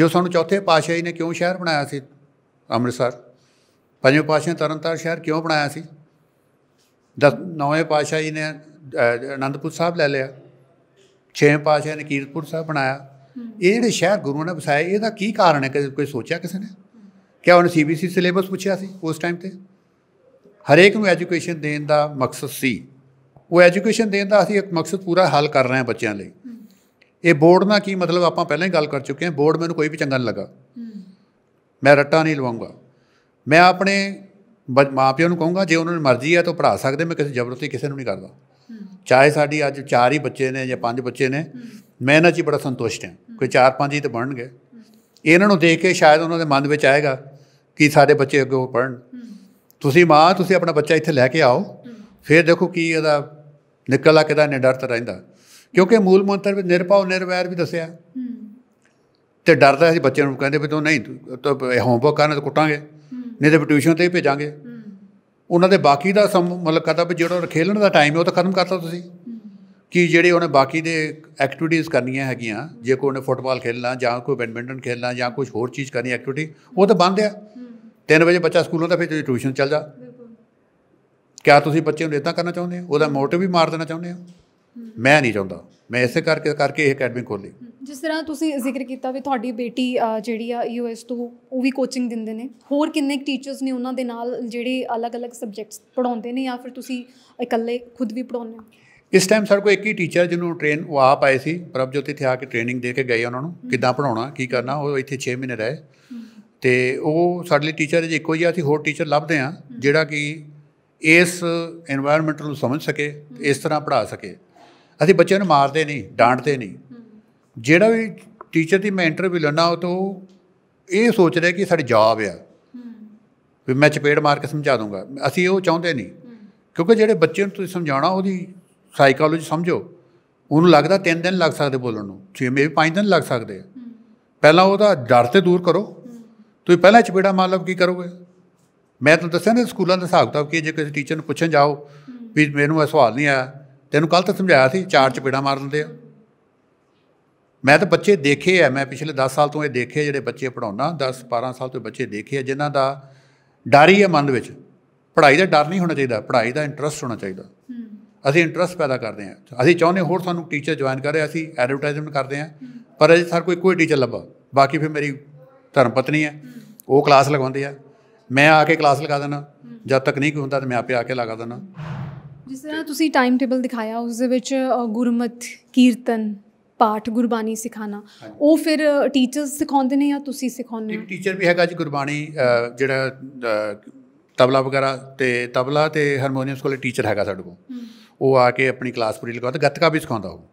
ਜੋ ਸਾਨੂੰ ਚੌਥੇ ਪਾਸ਼ਾ ਜੀ ਨੇ ਕਿਉਂ ਸ਼ਹਿਰ ਬਣਾਇਆ ਸੀ ਅੰਮ੍ਰਿਤਸਰ ਪੰਜਵੇਂ ਪਾਸ਼ਾ ਤਰਨਤਾਰ ਸ਼ਹਿਰ ਕਿਉਂ ਬਣਾਇਆ ਸੀ ਦਸ ਨੌਵੇਂ ਜੀ ਨੇ ਅਨੰਦਪੁਰ ਸਾਹਿਬ ਲੈ ਲਿਆ ਛੇਵੇਂ ਪਾਸ਼ਾ ਨੇ ਕੀਰਤਪੁਰ ਸਾਹਿਬ ਬਣਾਇਆ ਇਹ ਜਿਹੜੇ ਸ਼ਹਿਰ ਗੁਰੂਆਂ ਨੇ ਵਸਾਏ ਇਹਦਾ ਕੀ ਕਾਰਨ ਹੈ ਕਿ ਕੋਈ ਸੋਚਿਆ ਕਿਸੇ ਨੇ ਕਿਆ ਉਹਨੇ ਸੀਬੀਸੀ ਸਿਲੇਬਸ ਪੁੱਛਿਆ ਸੀ ਉਸ ਟਾਈਮ ਤੇ ਹਰੇਕ ਨੂੰ ਐਜੂਕੇਸ਼ਨ ਦੇਣ ਦਾ ਮਕਸਦ ਸੀ ਉਹ ਐਜੂਕੇਸ਼ਨ ਦੇਣ ਦਾ ਅਸੀਂ ਇੱਕ ਮਕਸਦ ਪੂਰਾ ਹੱਲ ਕਰ ਰਹੇ ਹਾਂ ਬੱਚਿਆਂ ਲਈ ਇਹ ਬੋਰਡ ਨਾਲ ਕੀ ਮਤਲਬ ਆਪਾਂ ਪਹਿਲਾਂ ਹੀ ਗੱਲ ਕਰ ਚੁੱਕੇ ਹਾਂ ਬੋਰਡ ਮੈਨੂੰ ਕੋਈ ਵੀ ਚੰਗਾ ਨਹੀਂ ਲੱਗਾ ਮੈਂ ਰੱਟਾ ਨਹੀਂ ਲਵਾਉਂਗਾ ਮੈਂ ਆਪਣੇ ਮਾਪਿਆਂ ਨੂੰ ਕਹੂੰਗਾ ਜੇ ਉਹਨਾਂ ਨੇ ਮਰਜ਼ੀ ਹੈ ਤਾਂ ਪੜ੍ਹਾ ਸਕਦੇ ਮੈਂ ਕਿਸੇ ਜ਼ਬਰਦਸਤੀ ਕਿਸੇ ਨੂੰ ਨਹੀਂ ਕਰਦਾ ਚਾਹੇ ਸਾਡੀ ਅੱਜ ਚਾਰ ਹੀ ਬੱਚੇ ਨੇ ਜਾਂ ਪੰਜ ਬੱਚੇ ਨੇ ਮੈਂ ਇਹਨਾਂ 'ਚ ਹੀ ਬੜਾ ਸੰਤੁਸ਼ਟ ਹਾਂ ਕੋਈ ਚਾਰ ਪੰਜ ਹੀ ਤਾਂ ਬਣਨਗੇ ਇਹਨਾਂ ਨੂੰ ਦੇਖ ਕੇ ਸ਼ਾਇਦ ਉਹਨਾਂ ਦੇ ਮਨ ਵਿੱਚ ਆਏਗਾ ਕਿ ਸਾਡੇ ਬੱਚੇ ਅੱਗੇ ਪੜਨ ਤੁਸੀਂ ਮਾਂ ਤੁਸੀਂ ਆਪਣਾ ਬੱਚਾ ਇੱਥੇ ਲੈ ਕੇ ਆਓ ਫਿਰ ਦੇਖੋ ਕੀ ਇਹਦਾ ਨਿਕਲਾ ਕਿਦਾ ਨਿਡਰਤ ਰਹਿੰਦਾ ਕਿਉਂਕਿ ਮੂਲ ਮੰਤਰ ਵਿੱਚ ਨਿਰਭਉ ਨਿਰਵੈਰ ਵੀ ਦੱਸਿਆ ਤੇ ਡਰਦਾ ਸੀ ਬੱਚੇ ਨੂੰ ਕਹਿੰਦੇ ਵੀ ਤੂੰ ਨਹੀਂ ਤੂੰ ਹੋਮਵਰਕ ਕਰਨਾ ਤਾਂ ਕੁੱਟਾਂਗੇ ਨਹੀਂ ਤੇ ਟਿਊਸ਼ਨ ਤੇ ਹੀ ਭੇਜਾਂਗੇ ਉਹਨਾਂ ਦੇ ਬਾਕੀ ਦਾ ਮਤਲਬ ਕਹਦਾ ਵੀ ਜਿਹੜਾ ਖੇਲਣ ਦਾ ਟਾਈਮ ਹੈ ਉਹ ਤਾਂ ਖਤਮ ਕਰਤਾ ਤੁਸੀਂ ਕਿ ਜਿਹੜੇ ਉਹਨੇ ਬਾਕੀ ਦੇ ਐਕਟੀਵਿਟੀਜ਼ ਕਰਨੀਆਂ ਹੈਗੀਆਂ ਜੇ ਕੋਈ ਉਹਨੇ ਫੁੱਟਬਾਲ ਖੇਲਣਾ ਜਾਂ ਕੋਈ ਬੈਡਮਿੰਟਨ ਖੇਲਣਾ ਜਾਂ ਕੁਝ ਹੋਰ ਚੀਜ਼ ਕਰਨੀ ਐਕਟੀਵਿਟੀ ਉਹ ਤਾਂ ਬੰਦ ਆ 3 ਵਜੇ ਬੱਚਾ ਸਕੂਲੋਂ ਤਾਂ ਫਿਰ ਤੁਸੀਂ ਟਿਊਸ਼ਨ ਚੱਲ ਜਾ ਕਿਆ ਤੁਸੀਂ ਬੱਚੇ ਨੂੰ ਇਦਾਂ ਕਰਨਾ ਚਾਹੁੰਦੇ ਹੋ ਉਹਦਾ ਮੋਟਿਵ ਵੀ ਮਾਰ ਦੇਣਾ ਚਾਹੁੰਦੇ ਹੋ ਮੈਂ ਨਹੀਂ ਚਾਹੁੰਦਾ ਮੈਂ ਇਸੇ ਕਰਕੇ ਕਰਕੇ ਇਹ ਅਕੈਡਮੀ ਖੋਲੀ ਜਿਸ ਤਰ੍ਹਾਂ ਤੁਸੀਂ ਜ਼ਿਕਰ ਕੀਤਾ ਵੀ ਤੁਹਾਡੀ ਬੇਟੀ ਜਿਹੜੀ ਆ ਯੂਐਸ ਤੋਂ ਉਹ ਵੀ ਕੋਚਿੰਗ ਦਿੰਦੇ ਨੇ ਹੋਰ ਕਿੰਨੇ ਟੀਚਰਸ ਨੇ ਉਹਨਾਂ ਦੇ ਨਾਲ ਜਿਹੜੇ ਅਲੱਗ-ਅਲੱਗ ਸਬਜੈਕਟਸ ਪੜਾਉਂਦੇ ਨੇ ਜਾਂ ਫਿਰ ਤੁਸੀਂ ਇਕੱਲੇ ਖੁਦ ਵੀ ਪੜਾਉਂਦੇ ਹੋ ਇਸ ਟਾਈਮ ਸਾਡੇ ਕੋਲ ਇੱਕ ਹੀ ਟੀਚਰ ਜਿਹਨੂੰ ਟ੍ਰੇਨ ਉਹ ਆਪ ਆਏ ਸੀ ਪ੍ਰਭਜੋਤ ਇੱਥੇ ਆ ਕੇ ਟ੍ਰੇਨਿੰਗ ਦੇ ਕੇ ਗਏ ਉਹਨਾਂ ਨੂੰ ਕਿੱਦਾਂ ਪੜਾਉਣਾ ਕੀ ਕਰਨਾ ਉਹ ਇੱਥੇ 6 ਮਹੀਨੇ ਰਹੇ ਤੇ ਉਹ ਸਾਡੇ ਲਈ ਟੀਚਰ ਜੇ ਇੱਕੋ ਹੀ ਆ ਅਸੀਂ ਹੋਰ ਟੀਚਰ ਲੱਭਦੇ ਆ ਜਿਹੜਾ ਕਿ ਇਸ এনवायरमेंट ਨੂੰ ਸਮਝ ਸਕੇ ਇਸ ਤਰ੍ਹਾਂ ਪੜ੍ਹਾ ਸਕੇ ਅਸੀਂ ਬੱਚਿਆਂ ਨੂੰ ਮਾਰਦੇ ਨਹੀਂ ਡਾਂਟਦੇ ਨਹੀਂ ਜਿਹੜਾ ਵੀ ਟੀਚਰ ਦੀ ਮੈਂ ਇੰਟਰਵਿਊ ਲੈਣਾ ਉਹ ਤੋਂ ਇਹ ਸੋਚ ਰਿਹਾ ਕਿ ਸਾਡੀ ਜੌਬ ਆ ਵੀ ਮੈਂ ਚਪੇੜ ਮਾਰ ਕੇ ਸਮਝਾ ਦੂੰਗਾ ਅਸੀਂ ਉਹ ਚਾਹੁੰਦੇ ਨਹੀਂ ਕਿਉਂਕਿ ਜਿਹੜੇ ਬੱਚੇ ਨੂੰ ਤੁਸੀਂ ਸਮਝਾਉਣਾ ਉਹਦੀ ਸਾਈਕੋਲੋਜੀ ਸਮਝੋ ਉਹਨੂੰ ਲੱਗਦਾ 3 ਦਿਨ ਲੱਗ ਸਕਦੇ ਬੋਲਣ ਨੂੰ 6 ਮੇ ਵੀ 5 ਦਿਨ ਲੱਗ ਸਕਦੇ ਪਹਿਲਾਂ ਉਹਦਾ ਡਰ ਤੇ ਦੂਰ ਕਰੋ ਤੁਸੀਂ ਪਹਿਲਾਂ ਚਪੇੜਾ ਮਾਰ ਲਓ ਕੀ ਕਰੋਗੇ ਮੈਂ ਤੁਹਾਨੂੰ ਦੱਸਿਆ ਨਾ ਸਕੂਲਾਂ ਦਾ ਹਿਸਾਬ ਤਾਂ ਕਿ ਜੇ ਕਿਸੇ ਟੀਚਰ ਨੂੰ ਪੁੱਛਣ ਜਾਓ ਵੀ ਮੈਨੂੰ ਇਹ ਸਵਾਲ ਨਹੀਂ ਆਇਆ ਤੈਨੂੰ ਕੱਲ ਤਾਂ ਸਮਝਾਇਆ ਸੀ ਚਾਰ ਚਪੇੜਾ ਮਾਰ ਦਿੰਦੇ ਆ ਮੈਂ ਤਾਂ ਬੱਚੇ ਦੇਖੇ ਆ ਮੈਂ ਪਿਛਲੇ 10 ਸਾਲ ਤੋਂ ਇਹ ਦੇਖੇ ਜਿਹੜੇ ਬੱਚੇ ਪੜਾਉਣਾ 10 12 ਸਾਲ ਤੋਂ ਬੱਚੇ ਦੇਖੇ ਆ ਜਿਨ੍ਹਾਂ ਦਾ ਡਰ ਹੀ ਹੈ ਮਨ ਵਿੱਚ ਪੜ੍ਹਾਈ ਦਾ ਡਰ ਨਹੀਂ ਹੋਣਾ ਚਾਹੀਦਾ ਪੜ੍ਹਾਈ ਦਾ ਇੰਟਰਸਟ ਹੋਣਾ ਚਾਹੀਦਾ ਅਸੀਂ ਇੰਟਰਸਟ ਪੈਦਾ ਕਰਦੇ ਆ ਅਸੀਂ ਚਾਹੁੰਦੇ ਹੋਰ ਸਾਨੂੰ ਟੀਚਰ ਜੁਆਇਨ ਕਰੇ ਅਸੀਂ ਐਡਵਰਟਾਈਜ਼ਮੈਂਟ ਕਰਦੇ ਆ ਪਰ ਅਜੇ ਸਰ ਕੋਈ ਕੋਈ ਟੀਚਰ ਲੱਭਾ ਬਾਕੀ ਫਿਰ ਮੇਰੀ ਧਰਮ ਪਤਨੀ ਹੈ ਉਹ ਕਲਾਸ ਲਗਾਉਂਦੇ ਆ ਮੈਂ ਆ ਕੇ ਕਲਾਸ ਲਗਾ ਦਿੰਦਾ ਜਦ ਤੱਕ ਨਹੀਂ ਕੋਈ ਹੁੰਦਾ ਤੇ ਮੈਂ ਆਪੇ ਆ ਕੇ ਲਗਾ ਦਿੰਦਾ ਜਿਸ ਤਰ੍ਹਾਂ ਤੁਸੀਂ ਟਾਈਮ ਟੇਬਲ ਦਿਖਾਇਆ ਉਸ ਦੇ ਵਿੱਚ ਗੁਰਮਤ ਕੀਰਤਨ ਪਾਠ ਗੁਰਬਾਣੀ ਸਿਖਾਣਾ ਉਹ ਫਿਰ ਟੀਚਰਸ ਸਿਖਾਉਂਦੇ ਨੇ ਜਾਂ ਤੁਸੀਂ ਸਿਖਾਉਂਦੇ ਹੋ ਟੀਚਰ ਵੀ ਹੈਗਾ ਜੀ ਗੁਰਬਾਣੀ ਜਿਹੜਾ ਤਬਲਾ ਵਗੈਰਾ ਤੇ ਤਬਲਾ ਤੇ ਹਾਰਮੋਨੀਅਮ ਕੋਲੇ ਟੀਚਰ ਹੈਗਾ ਸਾਡੇ ਕੋਲ ਉਹ ਆ ਕੇ ਆਪਣੀ ਕਲਾਸ ਪੂਰੀ ਲਗਾਉਂਦਾ ਗੱਤਕਾ ਵੀ ਸਿਖਾਉਂਦਾ ਉਹ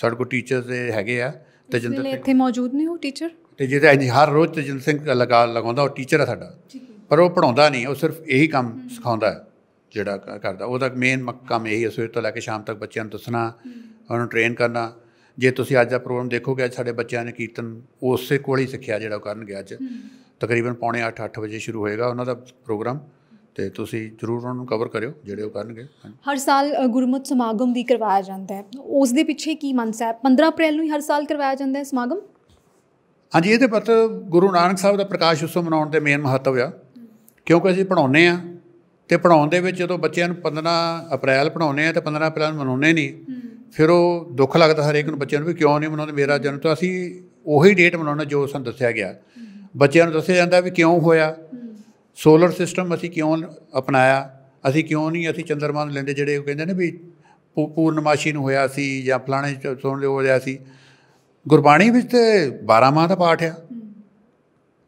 ਸਾਡੇ ਕੋਲ ਟੀਚਰਸ ਹੈਗੇ ਆ ਤੇ ਜਿੰਦਰ ਇੱਥੇ ਮੌਜੂਦ ਨੇ ਉਹ ਟੀਚਰ ਤੇ ਜਿਹਦੇ ਇੰਜ ਹਰ ਰੋਜ਼ ਤਜਿੰਦਰ ਸਿੰਘ ਲਗਾ ਲਗਾਉਂਦਾ ਉਹ ਟੀਚਰ ਹੈ ਸਾਡਾ ਪਰ ਉਹ ਪੜਾਉਂਦਾ ਨਹੀਂ ਉਹ ਸਿਰਫ ਇਹੀ ਕੰਮ ਸਿਖਾਉਂਦਾ ਹੈ ਜਿਹੜਾ ਕਰਦਾ ਉਹਦਾ ਮੇਨ ਕੰਮ ਇਹੀ ਹੈ ਸਵੇਰ ਤੋਂ ਲੈ ਕੇ ਸ਼ਾਮ ਤੱਕ ਬੱਚਿਆਂ ਨੂੰ ਦੱਸਣਾ ਉਹਨਾਂ ਨੂੰ ਟ੍ਰੇਨ ਕਰਨਾ ਜੇ ਤੁਸੀਂ ਅੱਜ ਦਾ ਪ੍ਰੋਗਰਾਮ ਦੇਖੋਗੇ ਅੱਜ ਸਾਡੇ ਬੱਚਿਆਂ ਨੇ ਕੀਰਤਨ ਉਸੇ ਕੋਲ ਹੀ ਸਿੱਖਿਆ ਜਿਹੜਾ ਉਹ ਕਰਨਗੇ ਅੱਜ ਤਕਰੀਬਨ ਪੌਣੇ 8 8 ਵਜੇ ਸ਼ੁਰੂ ਹੋਏਗਾ ਉਹਨਾਂ ਦਾ ਪ੍ਰੋਗਰਾਮ ਤੇ ਤੁਸੀਂ ਜਰੂਰ ਉਹਨਾਂ ਨੂੰ ਕਵਰ ਕਰਿਓ ਜਿਹੜੇ ਉਹ ਕਰਨਗੇ ਹਰ ਸਾਲ ਗੁਰਮਤ ਸਮਾਗਮ ਵੀ ਕਰਵਾਇਆ ਜਾਂਦਾ ਹੈ ਉਸ ਦੇ ਪਿੱਛੇ ਕੀ ਮਨਸਾ ਹੈ 15 ਅਪ੍ਰੈਲ ਨੂੰ ਹੀ ਹਰ ਸਾਲ ਕਰਵਾਇਆ ਜਾਂਦਾ ਹੈ ਸਮਾਗਮ ਹਾਂਜੀ ਇਹਦੇ ਪਰ ਗੁਰੂ ਨਾਨਕ ਸਾਹਿਬ ਦਾ ਪ੍ਰਕਾਸ਼ ਉਤਸਵ ਮਨਾਉਣ ਦੇ ਮੇਨ ਮਹੱਤਵ ਆ ਕਿਉਂਕਿ ਅਸੀਂ ਪੜਾਉਨੇ ਆ ਤੇ ਪੜਾਉਣ ਦੇ ਵਿੱਚ ਜਦੋਂ ਬੱਚਿਆਂ ਨੂੰ 15 ਅਪ੍ਰੈਲ ਪੜਾਉਨੇ ਆ ਤੇ 15 ਅਪ੍ਰੈਲ ਨੂੰ ਮਨਾਉਨੇ ਨਹੀਂ ਫਿਰ ਉਹ ਦੁੱਖ ਲੱਗਦਾ ਹਰੇਕ ਨੂੰ ਬੱਚਿਆਂ ਨੂੰ ਵੀ ਕਿਉਂ ਨਹੀਂ ਮਨਾਉਂਦੇ ਮੇਰਾ ਜਨਮ ਤਾਂ ਅਸੀਂ ਉਹੀ ਡੇਟ ਮਨਾਉਣਾ ਜੋ ਸਾਨੂੰ ਦੱਸਿਆ ਗਿਆ ਬੱਚਿਆਂ ਨੂੰ ਦੱਸਿਆ ਜਾਂਦਾ ਵੀ ਕਿਉਂ ਹੋਇਆ ਸੋਲਰ ਸਿਸਟਮ ਅਸੀਂ ਕਿਉਂ ਅਪਣਾਇਆ ਅਸੀਂ ਕਿਉਂ ਨਹੀਂ ਅਸੀਂ ਚੰਦਰਮਾ ਨੂੰ ਲੈਂਦੇ ਜਿਹੜੇ ਉਹ ਕਹਿੰਦੇ ਨੇ ਵੀ ਪੂਰਨਮਾਸ਼ੀ ਨੂੰ ਹੋਇਆ ਸੀ ਜਾਂ ਫਲਾਣੇ ਤੋਂ ਹੋਇਆ ਸੀ ਗੁਰਬਾਣੀ ਵਿੱਚ ਤੇ 12 ਮਾਹ ਦਾ ਪਾਠ ਆ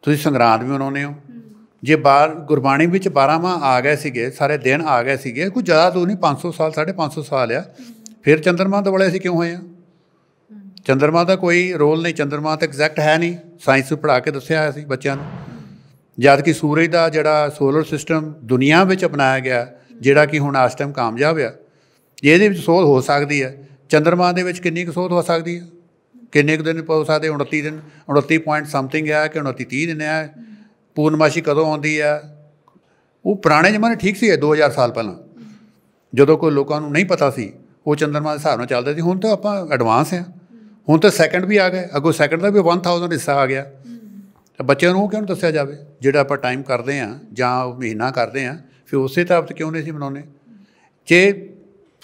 ਤੁਸੀਂ ਸੰਗਰਾਂਦ ਵੀ ਮਨਾਉਂਦੇ ਹੋ ਜੇ ਬਾਰ ਗੁਰਬਾਣੀ ਵਿੱਚ 12 ਮਾਹ ਆ ਗਏ ਸੀਗੇ ਸਾਰੇ ਦਿਨ ਆ ਗਏ ਸੀਗੇ ਕੋਈ ਜ਼ਿਆਦਾ ਦੂਰ ਨਹੀਂ 500 ਸਾਲ 550 ਸਾਲ ਆ ਫਿਰ ਚੰਦਰਮਾ ਦਵਲੇ ਅਸੀਂ ਕਿਉਂ ਹੋਏ ਆ ਚੰਦਰਮਾ ਦਾ ਕੋਈ ਰੋਲ ਨਹੀਂ ਚੰਦਰਮਾ ਤਾਂ ਐਗਜ਼ੈਕਟ ਹੈ ਨਹੀਂ ਸਾਇੰਸ ਨੂੰ ਪੜਾ ਕੇ ਦੱਸਿਆ ਸੀ ਬੱਚਿਆਂ ਨੂੰ ਜਦ ਕਿ ਸੂਰਜ ਦਾ ਜਿਹੜਾ ਸੋਲਰ ਸਿਸਟਮ ਦੁਨੀਆ ਵਿੱਚ ਅਪਣਾਇਆ ਗਿਆ ਜਿਹੜਾ ਕਿ ਹੁਣ ਆਸ ਟਾਈਮ ਕਾਮਯਾਬ ਆ ਇਹਦੇ ਵਿੱਚ ਸੋਧ ਹੋ ਸਕਦੀ ਹੈ ਚੰਦਰਮਾ ਦੇ ਵਿੱਚ ਕਿੰਨੀ ਕੁ ਸੋਧ ਹੋ ਸਕਦੀ ਹੈ ਕਿੰਨੇ ਕੁ ਦਿਨ ਪਾਉ ਸਕਦੇ 29 ਦਿਨ 29 ਪੁਆਇੰਟ ਸਮਥਿੰਗ ਆ ਕਿ 29 30 ਦਿਨ ਆ ਪੂਰਨਮਾਸ਼ੀ ਕਦੋਂ ਆਉਂਦੀ ਆ ਉਹ ਪੁਰਾਣੇ ਜ਼ਮਾਨੇ ਠੀਕ ਸੀ 2000 ਸਾਲ ਪਹਿਲਾਂ ਜਦੋਂ ਕੋਈ ਲੋਕਾਂ ਨੂੰ ਨਹੀਂ ਪਤਾ ਸੀ ਉਹ ਚੰਦਰਮਾ ਦੇ ਹਿਸਾਬ ਨਾਲ ਚੱਲਦੇ ਸੀ ਹੁਣ ਤਾਂ ਆਪਾਂ ਐਡਵਾਂਸ ਆ ਹੁਣ ਤਾਂ ਸੈਕਿੰਡ ਵੀ ਆ ਗਏ ਅੱਗੋਂ ਸੈਕਿੰਡ ਦਾ ਵੀ 1000 ਹਿੱਸਾ ਆ ਗਿਆ ਤਾਂ ਬੱਚਿਆਂ ਨੂੰ ਕਿਉਂ ਦੱਸਿਆ ਜਾਵੇ ਜਿਹੜਾ ਆਪਾਂ ਟਾਈਮ ਕਰਦੇ ਆ ਜਾਂ ਮਹੀਨਾ ਕਰਦੇ ਆ ਫਿਰ ਉਸੇ ਤਰ੍ਹਾਂ ਤੇ ਕਿਉਂ ਨਹੀਂ ਸੀ ਬਣਾਉਨੇ ਜੇ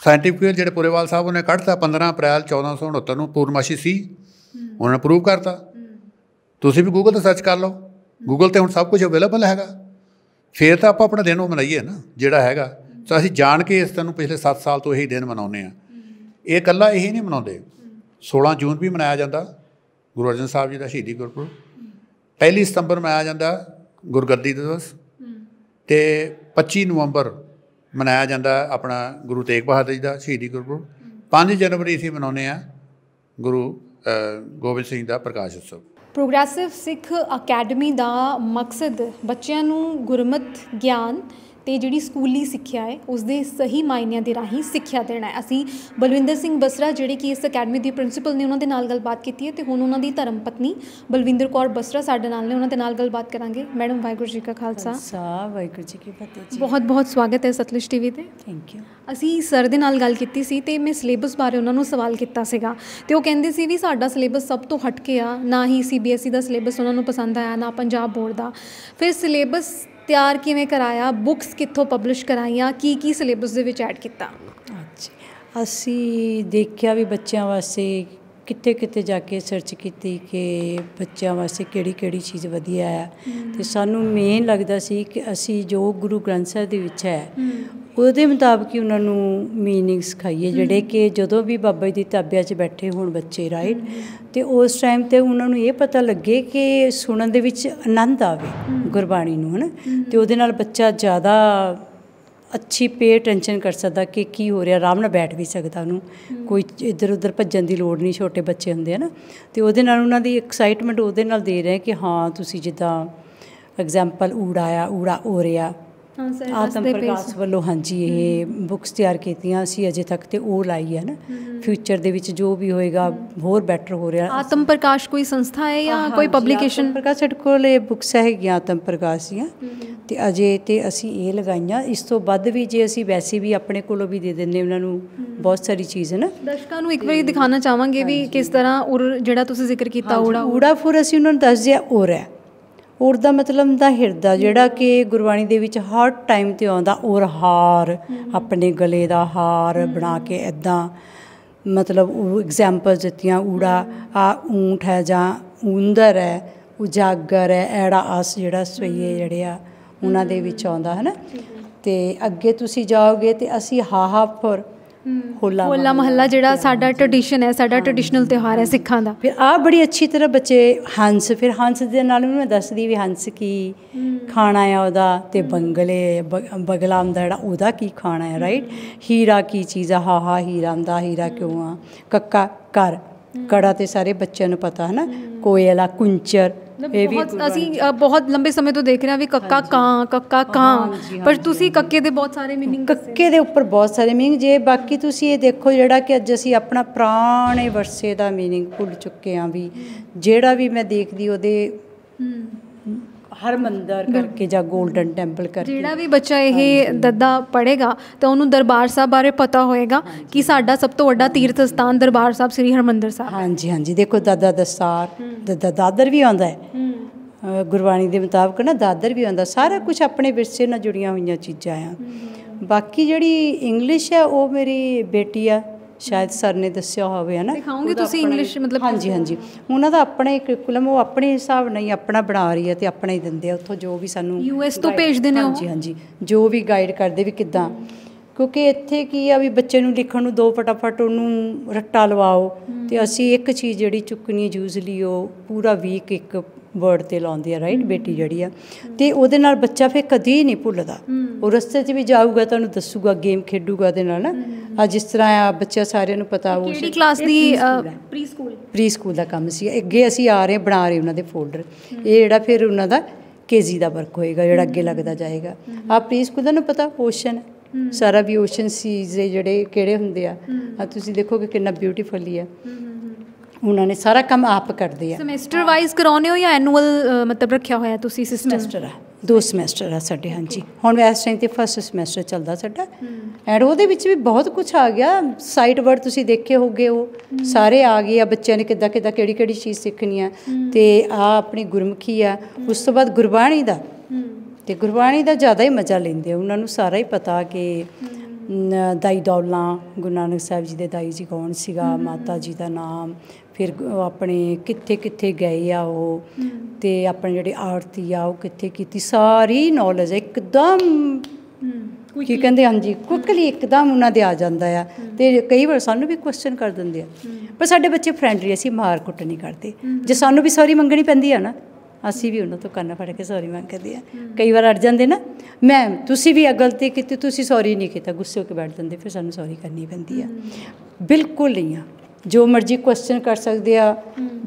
ਸਾਇੰਟਿਫਿਕ ਜਿਹੜੇ ਪੁਰੇਵਾਲ ਸਾਹਿਬ ਉਹਨੇ ਕੱਢਤਾ 15 ਅਪ੍ਰੈਲ 1469 ਨੂੰ ਪੂਰਨਮਾਸ਼ੀ ਸੀ ਉਹਨਾਂ ਨੇ ਪ੍ਰੂਵ ਕਰਤਾ ਤੁਸੀਂ ਵੀ ਗੂਗਲ ਤੇ ਸਰਚ ਕਰ ਲਓ ਗੂਗਲ ਤੇ ਹੁਣ ਸਭ ਕੁਝ ਅਵੇਲੇਬਲ ਹੈਗਾ ਫੇਰ ਤਾਂ ਆਪਾਂ ਆਪਣਾ ਦਿਨ ਉਹ ਮਨਾਈਏ ਨਾ ਜਿਹੜਾ ਹੈਗਾ ਤਾਂ ਅਸੀਂ ਜਾਣ ਕੇ ਇਸ ਤਨੂੰ ਪਿਛਲੇ 7 ਸਾਲ ਤੋਂ ਇਹੀ ਦਿਨ ਮਨਾਉਂਦੇ ਆ ਇਹ ਇਕੱਲਾ ਇਹੀ ਨਹੀਂ ਮਨਾਉਂਦੇ 16 ਜੂਨ ਵੀ ਮਨਾਇਆ ਜਾਂਦਾ ਗੁਰੂ ਅਰਜਨ ਸਾਹਿਬ ਜੀ ਦਾ ਸ਼ਹੀਦੀ ਗੁਰਪੁਰਬ ਪਹਿਲੀ ਸਤੰਬਰ ਮਨਾਇਆ ਜਾਂਦਾ ਗੁਰਗੱਦੀ ਦਿਵਸ ਤੇ 25 ਨਵੰਬਰ ਮਨਾਇਆ ਜਾਂਦਾ ਆਪਣਾ ਗੁਰੂ ਤੇਗ ਬਹਾਦਰ ਜੀ ਦਾ ਸ਼ਹੀਦੀ ਗੁਰਪੁਰਬ 5 ਜਨਵਰੀ ਅਸੀਂ ਮਨਾਉਂਦੇ ਆ ਗੁਰੂ ਗੋਬਿੰਦ ਸਿੰਘ ਦਾ ਪ੍ਰਕਾਸ਼ ਉਤਸਵ ਪ੍ਰੋਗਰੈਸਿਵ ਸਿੱਖ ਅਕੈਡਮੀ ਦਾ ਮਕਸਦ ਬੱਚਿਆਂ ਨੂੰ ਗੁਰਮਤ ਗਿਆਨ ਤੇ ਜਿਹੜੀ ਸਕੂਲੀ ਸਿੱਖਿਆ ਹੈ ਉਸ ਦੇ ਸਹੀ ਮਾਇਨਿਆਂ ਦੇ ਰਾਹੀਂ ਸਿੱਖਿਆ ਦੇਣਾ ਹੈ ਅਸੀਂ ਬਲਵਿੰਦਰ ਸਿੰਘ ਬਸਰਾ ਜਿਹੜੇ ਕਿ ਇਸ ਅਕੈਡਮੀ ਦੇ ਪ੍ਰਿੰਸੀਪਲ ਨੇ ਉਹਨਾਂ ਦੇ ਨਾਲ ਗੱਲਬਾਤ ਕੀਤੀ ਹੈ ਤੇ ਹੁਣ ਉਹਨਾਂ ਦੀ ਧਰਮ ਪਤਨੀ ਬਲਵਿੰਦਰ ਕੌਰ ਬਸਰਾ ਸਾਡੇ ਨਾਲ ਨੇ ਉਹਨਾਂ ਦੇ ਨਾਲ ਗੱਲਬਾਤ ਕਰਾਂਗੇ ਮੈਡਮ ਵਾਹਿਗੁਰੂ ਜੀ ਕਾ ਖਾਲਸਾ ਸਾ ਵਾਹਿਗੁਰੂ ਜੀ ਕੀ ਫਤਿਹ ਜੀ ਬਹੁਤ ਬਹੁਤ ਸਵਾਗਤ ਹੈ ਸਤਲਿਸ਼ ਟੀਵੀ ਤੇ ਥੈਂਕ ਯੂ ਅਸੀਂ ਸਰ ਦੇ ਨਾਲ ਗੱਲ ਕੀਤੀ ਸੀ ਤੇ ਮੈਂ ਸਿਲੇਬਸ ਬਾਰੇ ਉਹਨਾਂ ਨੂੰ ਸਵਾਲ ਕੀਤਾ ਸੀਗਾ ਤੇ ਉਹ ਕਹਿੰਦੇ ਸੀ ਵੀ ਸਾਡਾ ਸਿਲੇਬਸ ਸਭ ਤੋਂ ਹਟ ਕੇ ਆ ਨਾ ਹੀ ਸੀਬੀਐਸਈ ਦਾ ਸਿਲੇਬਸ ਉਹਨਾਂ ਨੂੰ ਪਸੰਦ ਆਇਆ ਨਾ ਪੰਜਾਬ ਬੋਰਡ ਦਾ ਫਿਰ ਸਿਲੇਬਸ ਤਿਆਰ ਕਿਵੇਂ ਕਰਾਇਆ ਬੁੱਕਸ ਕਿੱਥੋਂ ਪਬਲਿਸ਼ ਕਰਾਈਆਂ ਕੀ ਕੀ ਸਿਲੇਬਸ ਦੇ ਵਿੱਚ ਐਡ ਕੀਤਾ ਅਸੀਂ ਦੇਖਿਆ ਵੀ ਬੱਚਿਆਂ ਵਾਸਤੇ ਕਿੱਥੇ ਕਿੱਥੇ ਜਾ ਕੇ ਸਰਚ ਕੀਤੀ ਕਿ ਬੱਚਿਆਂ ਵਾਸਤੇ ਕਿਹੜੀ ਕਿਹੜੀ ਚੀਜ਼ ਵਧੀਆ ਹੈ ਤੇ ਸਾਨੂੰ ਮੇਨ ਲੱਗਦਾ ਸੀ ਕਿ ਅਸੀਂ ਜੋ ਗੁਰੂ ਗ੍ਰੰਥ ਸਾਹਿਬ ਦੇ ਵਿੱਚ ਹੈ ਉਹਦੇ ਮੁਤਾਬਕ ਹੀ ਉਹਨਾਂ ਨੂੰ ਮੀਨਿੰਗ ਸਿਖਾਈਏ ਜਿਹੜੇ ਕਿ ਜਦੋਂ ਵੀ ਬਾਬਾ ਜੀ ਦੀ ਤਾਬਿਆ 'ਚ ਬੈਠੇ ਹੋਣ ਬੱਚੇ ਰਾਈਟ ਤੇ ਉਸ ਟਾਈਮ ਤੇ ਉਹਨਾਂ ਨੂੰ ਇਹ ਪਤਾ ਲੱਗੇ ਕਿ ਸੁਣਨ ਦੇ ਵਿੱਚ ਆਨੰਦ ਆਵੇ ਗੁਰਬਾਣੀ ਨੂੰ ਹਨ ਤੇ ਉਹਦੇ ਨਾਲ ਬੱਚਾ ਜ਼ਿਆਦਾ ਅੱਛੀ ਪੇ ਟੈਨਸ਼ਨ ਕਰ ਸਕਦਾ ਕਿ ਕੀ ਹੋ ਰਿਹਾ ਆਰਾਮ ਨਾਲ ਬੈਠ ਵੀ ਸਕਦਾ ਉਹਨੂੰ ਕੋਈ ਇੱਧਰ ਉੱਧਰ ਭੱਜਣ ਦੀ ਲੋੜ ਨਹੀਂ ਛੋਟੇ ਬੱਚੇ ਹੁੰਦੇ ਹਨ ਤੇ ਉਹਦੇ ਨਾਲ ਉਹਨਾਂ ਦੀ ਐਕਸਾਈਟਮੈਂਟ ਉਹਦੇ ਨਾਲ ਦੇ ਰਹੇ ਕਿ ਹਾਂ ਤੁਸੀਂ ਜਿੱਦਾਂ ਐਗਜ਼ਾਮਪਲ ਊੜਾਇਆ ਊੜਾ ਹੋ ਰਿਹਾ ਆਤਮ ਪ੍ਰਕਾਸ਼ ਵੱਲੋਂ ਹਾਂਜੀ ਇਹ ਬੁੱਕਸ ਤਿਆਰ ਕੀਤੀਆਂ ਅਸੀਂ ਅਜੇ ਤੱਕ ਤੇ ਉਹ ਲਾਈ ਹੈ ਨਾ ਫਿਊਚਰ ਦੇ ਵਿੱਚ ਜੋ ਵੀ ਹੋਏਗਾ ਹੋਰ ਬੈਟਰ ਹੋ ਰਿਹਾ ਆਤਮ ਪ੍ਰਕਾਸ਼ ਕੋਈ ਸੰਸਥਾ ਹੈ ਜਾਂ ਕੋਈ ਪਬਲੀਕੇਸ਼ਨ ਪ੍ਰਕਾਸ਼ ਸਾਡੇ ਕੋਲ ਇਹ ਬੁੱਕਸ ਹੈਗੀਆਂ ਆਤਮ ਪ੍ਰਕਾਸ਼ ਦੀਆਂ ਤੇ ਅਜੇ ਤੇ ਅਸੀਂ ਇਹ ਲਗਾਈਆਂ ਇਸ ਤੋਂ ਵੱਧ ਵੀ ਜੇ ਅਸੀਂ ਵੈਸੇ ਵੀ ਆਪਣੇ ਕੋਲੋਂ ਵੀ ਦੇ ਦਿੰਦੇ ਉਹਨਾਂ ਨੂੰ ਬਹੁਤ ਸਾਰੀ ਚੀਜ਼ ਹੈ ਨਾ ਦਰਸ਼ਕਾਂ ਨੂੰ ਇੱਕ ਵਾਰੀ ਦਿਖਾਉਣਾ ਚਾਹਾਂਗੇ ਵੀ ਕਿਸ ਤਰ੍ਹਾਂ ਉਰ ਜਿਹੜਾ ਤੁਸੀਂ ਜ਼ਿਕਰ ਕੀਤਾ ਉੜਾ ਉੜਾ ਫੁਰ ਅਸੀਂ ਉਹਨਾਂ ਨੂੰ ਦੱਸ ਦਿਆ ਹੋਰ ਹੈ ਦਾ ਮਤਲਬ ਦਾ ਹਿਰਦਾ ਜਿਹੜਾ ਕਿ ਗੁਰਬਾਣੀ ਦੇ ਵਿੱਚ ਹਰ ਟਾਈਮ ਤੇ ਆਉਂਦਾ ਔਰ ਹਾਰ ਆਪਣੇ ਗਲੇ ਦਾ ਹਾਰ ਬਣਾ ਕੇ ਐਦਾਂ ਮਤਲਬ ਉਹ ਐਗਜ਼ਾਮਪਲ ਦਿੱਤੀਆਂ ਊੜਾ ਆ ਊਂਠ ਹੈ ਜਾਂ ਊਂਦਰ ਹੈ ਉਜਾਗਰ ਹੈ ਐੜਾ ਆਸ ਜਿਹੜਾ ਸਈਏ ਜਿਹੜੇ ਆ ਉਹਨਾਂ ਦੇ ਵਿੱਚ ਆਉਂਦਾ ਹੈ ਨਾ ਤੇ ਅੱਗੇ ਤੁਸੀਂ ਜਾਓਗੇ ਤੇ ਅਸੀਂ ਹਾਹਾਪੁਰ ਹੋਲਾ ਹੋਲਾ ਮਹੱਲਾ ਜਿਹੜਾ ਸਾਡਾ ਟ੍ਰੈਡੀਸ਼ਨ ਹੈ ਸਾਡਾ ਟ੍ਰੈਡੀਸ਼ਨਲ ਤਿਉਹਾਰ ਹੈ ਸਿੱਖਾਂ ਦਾ ਫਿਰ ਆ ਬੜੀ ਅੱਛੀ ਤਰ੍ਹਾਂ ਬੱਚੇ ਹੰਸ ਫਿਰ ਹੰਸ ਦੇ ਨਾਲ ਵੀ ਮੈਂ ਦੱਸਦੀ ਵੀ ਹੰਸ ਕੀ ਖਾਣਾ ਹੈ ਉਹਦਾ ਤੇ ਬੰਗਲੇ ਬਗਲਾ ਜਿਹੜਾ ਉਹਦਾ ਕੀ ਖਾਣਾ ਹੈ ਰਾਈਟ ਹੀਰਾ ਕੀ ਚੀਜ਼ ਆ ਹਾ ਹਾ ਹੀਰਾ ਦਾ ਹੀਰਾ ਕਿਉਂ ਆ ਕੱਕਾ ਕਰ ਕੜਾ ਤੇ ਸਾਰੇ ਬੱਚਿਆਂ ਨੂੰ ਪਤਾ ਹੈ ਨਾ ਕੋਇਲਾ ਕੁੰਚਰ ਬਹੁਤ ਅਸੀਂ ਬਹੁਤ ਲੰਬੇ ਸਮੇਂ ਤੋਂ ਦੇਖ ਰਹੇ ਹਾਂ ਵੀ ਕੱਕਾ ਕਾਂ ਕੱਕਾ ਕਾਂ ਪਰ ਤੁਸੀਂ ਕੱਕੇ ਦੇ ਬਹੁਤ ਸਾਰੇ मीनिंग ਕੱਕੇ ਦੇ ਉੱਪਰ ਬਹੁਤ ਸਾਰੇ मीनिंग ਜੇ ਬਾਕੀ ਤੁਸੀਂ ਇਹ ਦੇਖੋ ਜਿਹੜਾ ਕਿ ਅੱਜ ਅਸੀਂ ਆਪਣਾ ਪ੍ਰਾਣੇ ਵਰਸੇ ਦਾ मीनिंग ਭੁੱਲ ਚੁੱਕੇ ਆ ਵੀ ਜਿਹੜਾ ਵੀ ਮੈਂ ਦੇਖਦੀ ਉਹਦੇ ਹਰ ਮੰਦਰ ਕਰਕੇ ਜਾਂ 골ਡਨ ਟੈਂਪਲ ਕਰਕੇ ਜਿਹੜਾ ਵੀ ਬੱਚਾ ਇਹ ਦੱਦਾ ਪੜੇਗਾ ਤਾਂ ਉਹਨੂੰ ਦਰਬਾਰ ਸਾਹਿਬ ਬਾਰੇ ਪਤਾ ਹੋਏਗਾ ਕਿ ਸਾਡਾ ਸਭ ਤੋਂ ਵੱਡਾ ਤੀਰਥ ਸਥਾਨ ਦਰਬਾਰ ਸਾਹਿਬ ਸ੍ਰੀ ਹਰਮੰਦਰ ਸਾਹਿਬ ਹਾਂਜੀ ਹਾਂਜੀ ਦੇਖੋ ਦਾਦਾ ਦਸਤਾਰ ਦੱਦਾ ਦਾਦਰ ਵੀ ਆਉਂਦਾ ਹੈ ਗੁਰਬਾਣੀ ਦੇ ਮੁਤਾਬਕ ਨਾ ਦਾਦਰ ਵੀ ਆਉਂਦਾ ਸਾਰਾ ਕੁਝ ਆਪਣੇ ਵਿਰਸੇ ਨਾਲ ਜੁੜੀਆਂ ਹੋਈਆਂ ਚੀਜ਼ਾਂ ਆ ਬਾਕੀ ਜਿਹੜੀ ਇੰਗਲਿਸ਼ ਹੈ ਉਹ ਮੇਰੀ ਬੇਟੀ ਆ ਸ਼ਾਇਦ ਸਰ ਨੇ ਦੱਸਿਆ ਹੋਵੇ ਹਨਾ ਸਿਖਾਉਂਗੇ ਦਿਖਾਉਂਗੇ ਤੁਸੀਂ ਇੰਗਲਿਸ਼ ਮਤਲਬ ਹਾਂਜੀ ਹਾਂਜੀ ਉਹਨਾਂ ਦਾ ਆਪਣਾ ਕਰਿਕੂਲਮ ਉਹ ਆਪਣੇ ਹਿਸਾਬ ਨਹੀਂ ਆਪਣਾ ਬਣਾ ਰਹੀ ਹੈ ਤੇ ਆਪਣਾ ਹੀ ਦਿੰਦੇ ਆ ਉੱਥੋਂ ਜੋ ਵੀ ਸਾਨੂੰ ਯੂਐਸ ਤੋਂ ਭੇਜਦੇ ਨੇ ਹਾਂਜੀ ਹਾਂਜੀ ਜੋ ਵੀ ਗਾਈਡ ਕਰਦੇ ਵੀ ਕਿੱਦਾਂ ਕਿਉਂਕਿ ਇੱਥੇ ਕੀ ਆ ਵੀ ਬੱਚੇ ਨੂੰ ਲਿਖਣ ਨੂੰ ਦੋ ਫਟਾਫਟ ਉਹਨੂੰ ਰੱਟਾ ਲਵਾਓ ਤੇ ਅਸੀਂ ਇੱਕ ਚੀਜ਼ ਜਿਹੜੀ ਚੁੱਕਣੀ ਯੂਜ਼ਲੀ ਉਹ ਪੂਰਾ ਵੀਕ ਇੱਕ ਵਰਡ ਤੇ ਲਾਉਂਦੀ ਆ ਰਾਈਟ ਬੇਟੀ ਜਿਹੜੀ ਆ ਤੇ ਉਹਦੇ ਨਾਲ ਬੱਚਾ ਫੇ ਕਦੀ ਨਹੀਂ ਭੁੱਲਦਾ ਉਹ ਰਸਤੇ 'ਚ ਵੀ ਜਾਊਗਾ ਤੁਹਾਨੂੰ ਦੱਸੂਗਾ ਗੇਮ ਖੇਡੂਗਾ ਦੇ ਨਾਲ ਨਾ ਆ ਜਿਸ ਤਰ੍ਹਾਂ ਆ ਬੱਚਾ ਸਾਰਿਆਂ ਨੂੰ ਪਤਾ ਉਹ ਕਿਹੜੀ ਕਲਾਸ ਦੀ ਪ੍ਰੀ ਸਕੂਲ ਪ੍ਰੀ ਸਕੂਲ ਦਾ ਕੰਮ ਸੀ ਅੱਗੇ ਅਸੀਂ ਆ ਰਹੇ ਬਣਾ ਰਹੇ ਉਹਨਾਂ ਦੇ ਫੋਲਡਰ ਇਹ ਜਿਹੜਾ ਫਿਰ ਉਹਨਾਂ ਦਾ ਕੇਜੀ ਦਾ ਵਰਕ ਹੋਏਗਾ ਜਿਹੜਾ ਅੱਗੇ ਲੱਗਦਾ ਜਾਏਗਾ ਆ ਪ੍ਰੀ ਸਕੂਲ ਦਾ ਨੂੰ ਪਤਾ ਓਸ਼ਨ ਸਾਰਾ ਵੀ ਓਸ਼ਨ ਸੀਜ਼ ਜਿਹੜੇ ਕਿਹੜੇ ਹੁੰਦੇ ਆ ਆ ਤੁਸੀਂ ਦੇਖੋਗੇ ਕਿੰਨਾ ਬਿਊਟੀਫੁਲੀ ਆ ਉਹਨਾਂ ਨੇ ਸਾਰਾ ਕੰਮ ਆਪ ਕਰਦੇ ਆ ਸਮੈਸਟਰ ਵਾਈਜ਼ ਕਰਾਉਨੇ ਹੋ ਜਾਂ ਐਨੂਅਲ ਮਤਲਬ ਰੱਖਿਆ ਹੋਇਆ ਤੁਸੀਂ ਸਿਸਟਮ ਸਮੈਸਟਰ ਆ ਦੋ ਸਮੈਸਟਰ ਆ ਸਾਡੇ ਹਾਂਜੀ ਹੁਣ ਵੈਸ ਟਾਈਮ ਤੇ ਫਸਟ ਸਮੈਸਟਰ ਚੱਲਦਾ ਸਾਡਾ ਐਂਡ ਉਹਦੇ ਵਿੱਚ ਵੀ ਬਹੁਤ ਕੁਝ ਆ ਗਿਆ ਸਾਈਟ ਵਰਡ ਤੁਸੀਂ ਦੇਖੇ ਹੋਗੇ ਉਹ ਸਾਰੇ ਆ ਗਏ ਆ ਬੱਚਿਆਂ ਨੇ ਕਿੱਦਾਂ ਕਿੱਦਾਂ ਕਿਹੜੀ ਕਿਹੜੀ ਚੀਜ਼ ਸਿੱਖਣੀ ਆ ਤੇ ਆ ਆਪਣੀ ਗੁਰਮੁਖੀ ਆ ਉਸ ਤੋਂ ਬਾਅਦ ਗੁਰਬਾਣੀ ਦਾ ਤੇ ਗੁਰਬਾਣੀ ਦਾ ਜ਼ਿਆਦਾ ਹੀ ਮਜ਼ਾ ਲੈਂਦੇ ਆ ਉਹਨਾਂ ਨੂੰ ਸਾਰਾ ਹੀ ਪਤਾ ਕਿ ਦਾਈ ਦੌਲਾ ਗੁਰੂ ਨਾਨਕ ਸਾਹਿਬ ਜੀ ਦੇ ਦਾਈ ਜੀ ਕੌਣ ਸੀਗਾ ਮਾਤਾ ਜੀ ਦਾ ਨਾਮ ਫਿਰ ਆਪਣੇ ਕਿੱਥੇ ਕਿੱਥੇ ਗਏ ਆ ਉਹ ਤੇ ਆਪਣੇ ਜਿਹੜੇ ਆਰਤੀ ਆ ਉਹ ਕਿੱਥੇ ਕੀਤੀ ਸਾਰੀ ਨੌਲੇਜ ਇੱਕਦਮ ਕੀ ਕਹਿੰਦੇ ਹਾਂਜੀ ਕੁਕਲੀ ਇੱਕਦਮ ਉਹਨਾਂ ਦੇ ਆ ਜਾਂਦਾ ਆ ਤੇ ਕਈ ਵਾਰ ਸਾਨੂੰ ਵੀ ਕੁਐਸਚਨ ਕਰ ਦਿੰਦੇ ਆ ਪਰ ਸਾਡੇ ਬੱਚੇ ਫਰੈਂਡਲੀ ਅਸੀਂ ਮਾਰ ਕੁੱਟ ਨਹੀਂ ਕਰਦੇ ਜੇ ਸਾਨੂੰ ਵੀ ਸੌਰੀ ਮੰਗਣੀ ਪੈਂਦੀ ਆ ਨਾ ਅਸੀਂ ਵੀ ਉਹਨਾਂ ਤੋਂ ਕੰਨ ਫੜ ਕੇ ਸੌਰੀ ਮੰਗਦੇ ਆ ਕਈ ਵਾਰ ਅੜ ਜਾਂਦੇ ਨਾ ਮੈਮ ਤੁਸੀਂ ਵੀ ਇਹ ਗਲਤੀ ਕੀਤੀ ਤੁਸੀਂ ਸੌਰੀ ਨਹੀਂ ਕੀਤਾ ਗੁੱਸੇ ਹੋ ਕੇ ਬੈਠ ਜਾਂਦੇ ਫਿਰ ਸਾਨੂੰ ਸੌਰੀ ਕਰਨੀ ਪੈਂਦੀ ਆ ਬਿਲਕੁਲ ਨਹੀਂ ਆ ਜੋ ਮਰਜ਼ੀ ਕੁਐਸਚਨ ਕਰ ਸਕਦੇ ਆ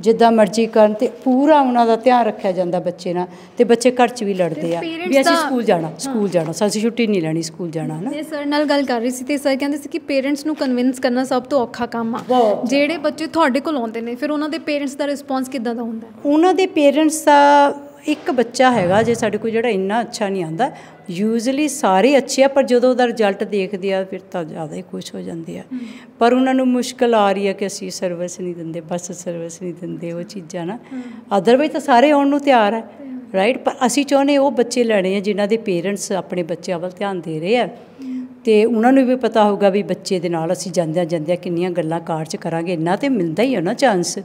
ਜਿੱਦਾਂ ਮਰਜ਼ੀ ਕਰਨ ਤੇ ਪੂਰਾ ਉਹਨਾਂ ਦਾ ਧਿਆਨ ਰੱਖਿਆ ਜਾਂਦਾ ਬੱਚੇ ਨਾਲ ਤੇ ਬੱਚੇ ਘਰ 'ਚ ਵੀ ਲੜਦੇ ਆ ਵੀ ਅਸੀਂ ਸਕੂਲ ਜਾਣਾ ਸਕੂਲ ਜਾਣਾ ਸਾਡੀ ਛੁੱਟੀ ਨਹੀਂ ਲੈਣੀ ਸਕੂਲ ਜਾਣਾ ਨਾ ਜੇ ਸਰ ਨਾਲ ਗੱਲ ਕਰ ਰਹੀ ਸੀ ਤੇ ਸਰ ਕਹਿੰਦੇ ਸੀ ਕਿ ਪੇਰੈਂਟਸ ਨੂੰ ਕਨਵਿੰਸ ਕਰਨਾ ਸਭ ਤੋਂ ਔਖਾ ਕੰਮ ਆ ਜਿਹੜੇ ਬੱਚੇ ਤੁਹਾਡੇ ਕੋਲ ਆਉਂਦੇ ਨੇ ਫਿਰ ਉਹਨਾਂ ਦੇ ਪੇਰੈਂਟਸ ਦਾ ਰਿਸਪੌਂਸ ਕਿੱਦਾਂ ਦਾ ਹੁੰਦਾ ਉਹਨਾਂ ਦੇ ਪੇਰੈਂਟਸ ਦਾ ਇੱਕ ਬੱਚਾ ਹੈਗਾ ਜੇ ਸਾਡੇ ਕੋਲ ਜਿਹੜਾ ਇੰਨਾ ਅੱਛਾ ਨਹੀਂ ਆਂਦਾ ਯੂਜ਼ੂਲੀ ਸਾਰੇ ਅੱਛੇ ਆ ਪਰ ਜਦੋਂ ਉਹਦਾ ਰਿਜ਼ਲਟ ਦੇਖਦੇ ਆ ਫਿਰ ਤਾਂ ਜ਼ਿਆਦਾ ਹੀ ਖੁਸ਼ ਹੋ ਜਾਂਦੇ ਆ ਪਰ ਉਹਨਾਂ ਨੂੰ ਮੁਸ਼ਕਲ ਆ ਰਹੀ ਆ ਕਿ ਅਸੀਂ ਸਰਵਿਸ ਨਹੀਂ ਦਿੰਦੇ ਬਸ ਸਰਵਿਸ ਨਹੀਂ ਦਿੰਦੇ ਉਹ ਚੀਜ਼ਾਂ ਨਾ ਅਦਰਵਾਈਜ਼ ਤਾਂ ਸਾਰੇ ਆਉਣ ਨੂੰ ਤਿਆਰ ਆ ਰਾਈਟ ਪਰ ਅਸੀਂ ਚਾਹੁੰਦੇ ਉਹ ਬੱਚੇ ਲੈਣੇ ਆ ਜਿਨ੍ਹਾਂ ਦੇ ਪੇਰੈਂਟਸ ਆਪਣੇ ਬੱਚਿਆਂ ਵੱਲ ਧਿਆਨ ਦੇ ਰਹੇ ਆ ਤੇ ਉਹਨਾਂ ਨੂੰ ਵੀ ਪਤਾ ਹੋਊਗਾ ਵੀ ਬੱਚੇ ਦੇ ਨਾਲ ਅਸੀਂ ਜਾਂਦਿਆਂ ਜਾਂਦਿਆਂ ਕਿੰਨੀਆਂ ਗੱਲਾਂ ਕਾਰ 'ਚ ਕਰਾਂਗੇ ਇੰਨਾ ਤੇ ਮਿਲਦਾ ਹੀ ਹੈ ਨਾ ਚਾਂਸ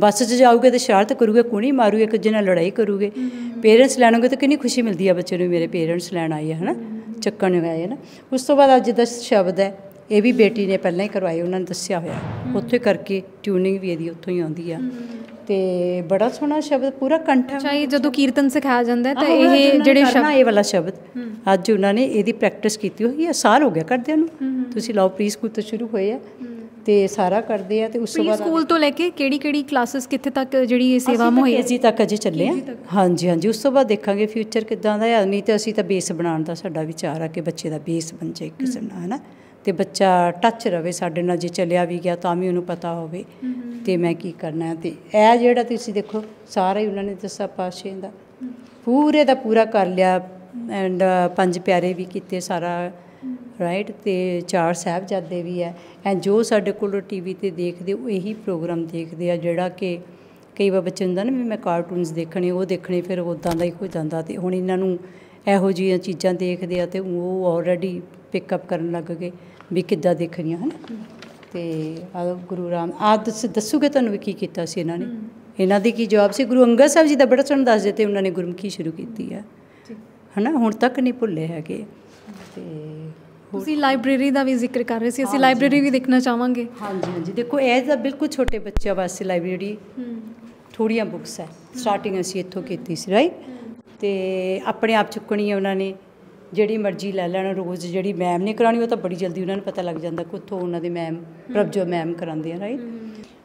ਬੱਸ 'ਚ ਜਾਓਗੇ ਤੇ ਸ਼ਰਤ ਕਰੂਗੇ ਕੋਣੀ ਮਾਰੂਗੇ ਇੱਕ ਜਿਹਨਾਂ ਲੜਾਈ ਕਰੂਗੇ ਪੇਰੈਂਟਸ ਲੈਣੋਗੇ ਤਾਂ ਕਿੰਨੀ ਖੁਸ਼ੀ ਮਿਲਦੀ ਆ ਬੱਚੇ ਨੂੰ ਮੇਰੇ ਪੇਰੈਂਟਸ ਲੈਣ ਆਏ ਹੈ ਹਨਾ ਚੱਕਣ ਆਏ ਹੈ ਨਾ ਉਸ ਤੋਂ ਬਾਅਦ ਅੱਜ ਦਾ ਸ਼ਬਦ ਹੈ ਇਹ ਵੀ ਬੇਟੀ ਨੇ ਪਹਿਲਾਂ ਹੀ ਕਰਵਾਏ ਉਹਨਾਂ ਨੇ ਦੱਸਿਆ ਹੋਇਆ ਉੱਥੇ ਕਰਕੇ ਟਿਊਨਿੰਗ ਵੀ ਇਹਦੀ ਉੱਥੋਂ ਹੀ ਆਉਂਦੀ ਆ ਤੇ ਬੜਾ ਸੋਹਣਾ ਸ਼ਬਦ ਪੂਰਾ ਕੰਠ ਚਾਹੀ ਜਦੋਂ ਕੀਰਤਨ ਸਿਖਾਇਆ ਜਾਂਦਾ ਤਾਂ ਇਹ ਜਿਹੜੇ ਸ਼ਬਦ ਇਹ ਵਾਲਾ ਸ਼ਬਦ ਅੱਜ ਉਹਨਾਂ ਨੇ ਇਹਦੀ ਪ੍ਰੈਕਟਿਸ ਕੀਤੀ ਹੋਈ ਹੈ ਸਾਲ ਹੋ ਗਿਆ ਕਰਦੇ ਨੂੰ ਤੁਸੀਂ ਲਾਓ ਪ੍ਰੀ ਸਕੂਲ ਤੋਂ ਸ਼ੁਰੂ ਹੋਏ ਆ ਤੇ ਸਾਰਾ ਕਰਦੇ ਆ ਤੇ ਉਸ ਤੋਂ ਬਾਅਦ ਸਕੂਲ ਤੋਂ ਲੈ ਕੇ ਕਿਹੜੀ ਕਿਹੜੀ ਕਲਾਸਿਸ ਕਿੱਥੇ ਤੱਕ ਜਿਹੜੀ ਇਹ ਸੇਵਾ ਮੋਹੀ ਅਸੀਂ ਤੱਕ ਅਜੇ ਚੱਲੇ ਆ ਹਾਂਜੀ ਹਾਂਜੀ ਉਸ ਤੋਂ ਬਾਅਦ ਦੇਖਾਂਗੇ ਫਿਊਚਰ ਕਿਦਾਂ ਦਾ ਹੈ ਨਹੀਂ ਤੇ ਅਸੀਂ ਤਾਂ ਬੇਸ ਬਣਾਉਣ ਦਾ ਸਾਡਾ ਵਿਚਾਰ ਆ ਕਿ ਬੱਚੇ ਦਾ ਬੇਸ ਬਣ ਜਾਏ ਕਿਸੇ ਨਾਲ ਹਨਾ ਤੇ ਬੱਚਾ ਟੱਚ ਰਵੇ ਸਾਡੇ ਨਾਲ ਜੇ ਚੱਲਿਆ ਵੀ ਗਿਆ ਤਾਂ ਵੀ ਉਹਨੂੰ ਪਤਾ ਹੋਵੇ ਤੇ ਮੈਂ ਕੀ ਕਰਨਾ ਹੈ ਤੇ ਇਹ ਜਿਹੜਾ ਤੁਸੀਂ ਦੇਖੋ ਸਾਰਾ ਹੀ ਉਹਨਾਂ ਨੇ ਦੱਸਿਆ ਪਾਸ਼ੇ ਦਾ ਪੂਰੇ ਦਾ ਪੂਰਾ ਕਰ ਲਿਆ ਐਂਡ ਪੰਜ ਪਿਆਰੇ ਵੀ ਕੀਤੇ ਸਾਰਾ ਰਾਈਟ ਤੇ ਚਾਰ ਜਾਦੇ ਵੀ ਹੈ ਐਂ ਜੋ ਸਾਡੇ ਕੋਲ ਟੀਵੀ ਤੇ ਦੇਖਦੇ ਉਹ ਇਹੀ ਪ੍ਰੋਗਰਾਮ ਦੇਖਦੇ ਆ ਜਿਹੜਾ ਕਿ ਕਈ ਵਾਰ ਬੱਚੇ ਹੁੰਦਾ ਨਾ ਵੀ ਮੈਂ ਕਾਰਟੂਨਸ ਦੇਖਣੇ ਉਹ ਦੇਖਣੇ ਫਿਰ ਉਦਾਂ ਦਾ ਹੀ ਹੋ ਜਾਂਦਾ ਤੇ ਹੁਣ ਇਹਨਾਂ ਨੂੰ ਇਹੋ ਜਿਹੀਆਂ ਚੀਜ਼ਾਂ ਦੇਖਦੇ ਆ ਤੇ ਉਹ ਆਲਰੇਡੀ ਪਿਕਅਪ ਕਰਨ ਲੱਗ ਗਏ ਵੀ ਕਿੱਦਾਂ ਰਹੀਆਂ ਹਨ ਤੇ ਆ ਗੁਰੂ ਰਾਮ ਆ ਦੱਸੂਗੇ ਤੁਹਾਨੂੰ ਵੀ ਕੀ ਕੀਤਾ ਸੀ ਇਹਨਾਂ ਨੇ ਇਹਨਾਂ ਦੀ ਕੀ ਜਵਾਬ ਸੀ ਗੁਰੂ ਅੰਗਦ ਸਾਹਿਬ ਜੀ ਦਾ ਬੜਾ ਸੁਣ ਦੱਸ ਦਿੱਤੇ ਉਹਨਾਂ ਨੇ ਗੁਰਮੁਖੀ ਸ਼ੁਰੂ ਕੀਤੀ ਹੈ ਹਨਾ ਹੁਣ ਤੱਕ ਨਹੀਂ ਭੁੱਲੇ ਹੈਗੇ ਤੇ ਤੁਸੀਂ ਲਾਇਬ੍ਰੇਰੀ ਦਾ ਵੀ ਜ਼ਿਕਰ ਕਰ ਰਹੇ ਸੀ ਅਸੀਂ ਲਾਇਬ੍ਰੇਰੀ ਵੀ ਦੇਖਣਾ ਚਾਹਾਂਗੇ ਹਾਂਜੀ ਹਾਂਜੀ ਦੇਖੋ ਇਹ ਤਾਂ ਬਿਲਕੁਲ ਛੋਟੇ ਬੱਚਿਆਂ ਵਾਸਤੇ ਲਾਇਬ੍ਰੇਰੀ ਥੋੜੀਆਂ ਬੁੱਕਸ ਹੈ ਸਟਾਰਟਿੰਗ ਅਸੀਂ ਇੱਥੋਂ ਕੀਤੀ ਸੀ ਰਾਈਟ ਤੇ ਆਪਣੇ ਆਪ ਚੁੱਕਣੀ ਹੈ ਉਹਨਾਂ ਨੇ ਜਿਹੜੀ ਮਰਜ਼ੀ ਲੈ ਲੈਣ ਰੋਜ਼ ਜਿਹੜੀ ਮੈਮ ਨੇ ਕਰਾਣੀ ਉਹ ਤਾਂ ਬੜੀ ਜਲਦੀ ਉਹਨਾਂ ਨੂੰ ਪਤਾ ਲੱਗ ਜਾਂਦਾ ਕਿੱਥੋਂ ਉਹਨਾਂ ਦੇ ਮੈਮ ਪ੍ਰਭਜੋ ਮੈਮ ਕਰਾਉਂਦੇ ਆ ਰਾਈਟ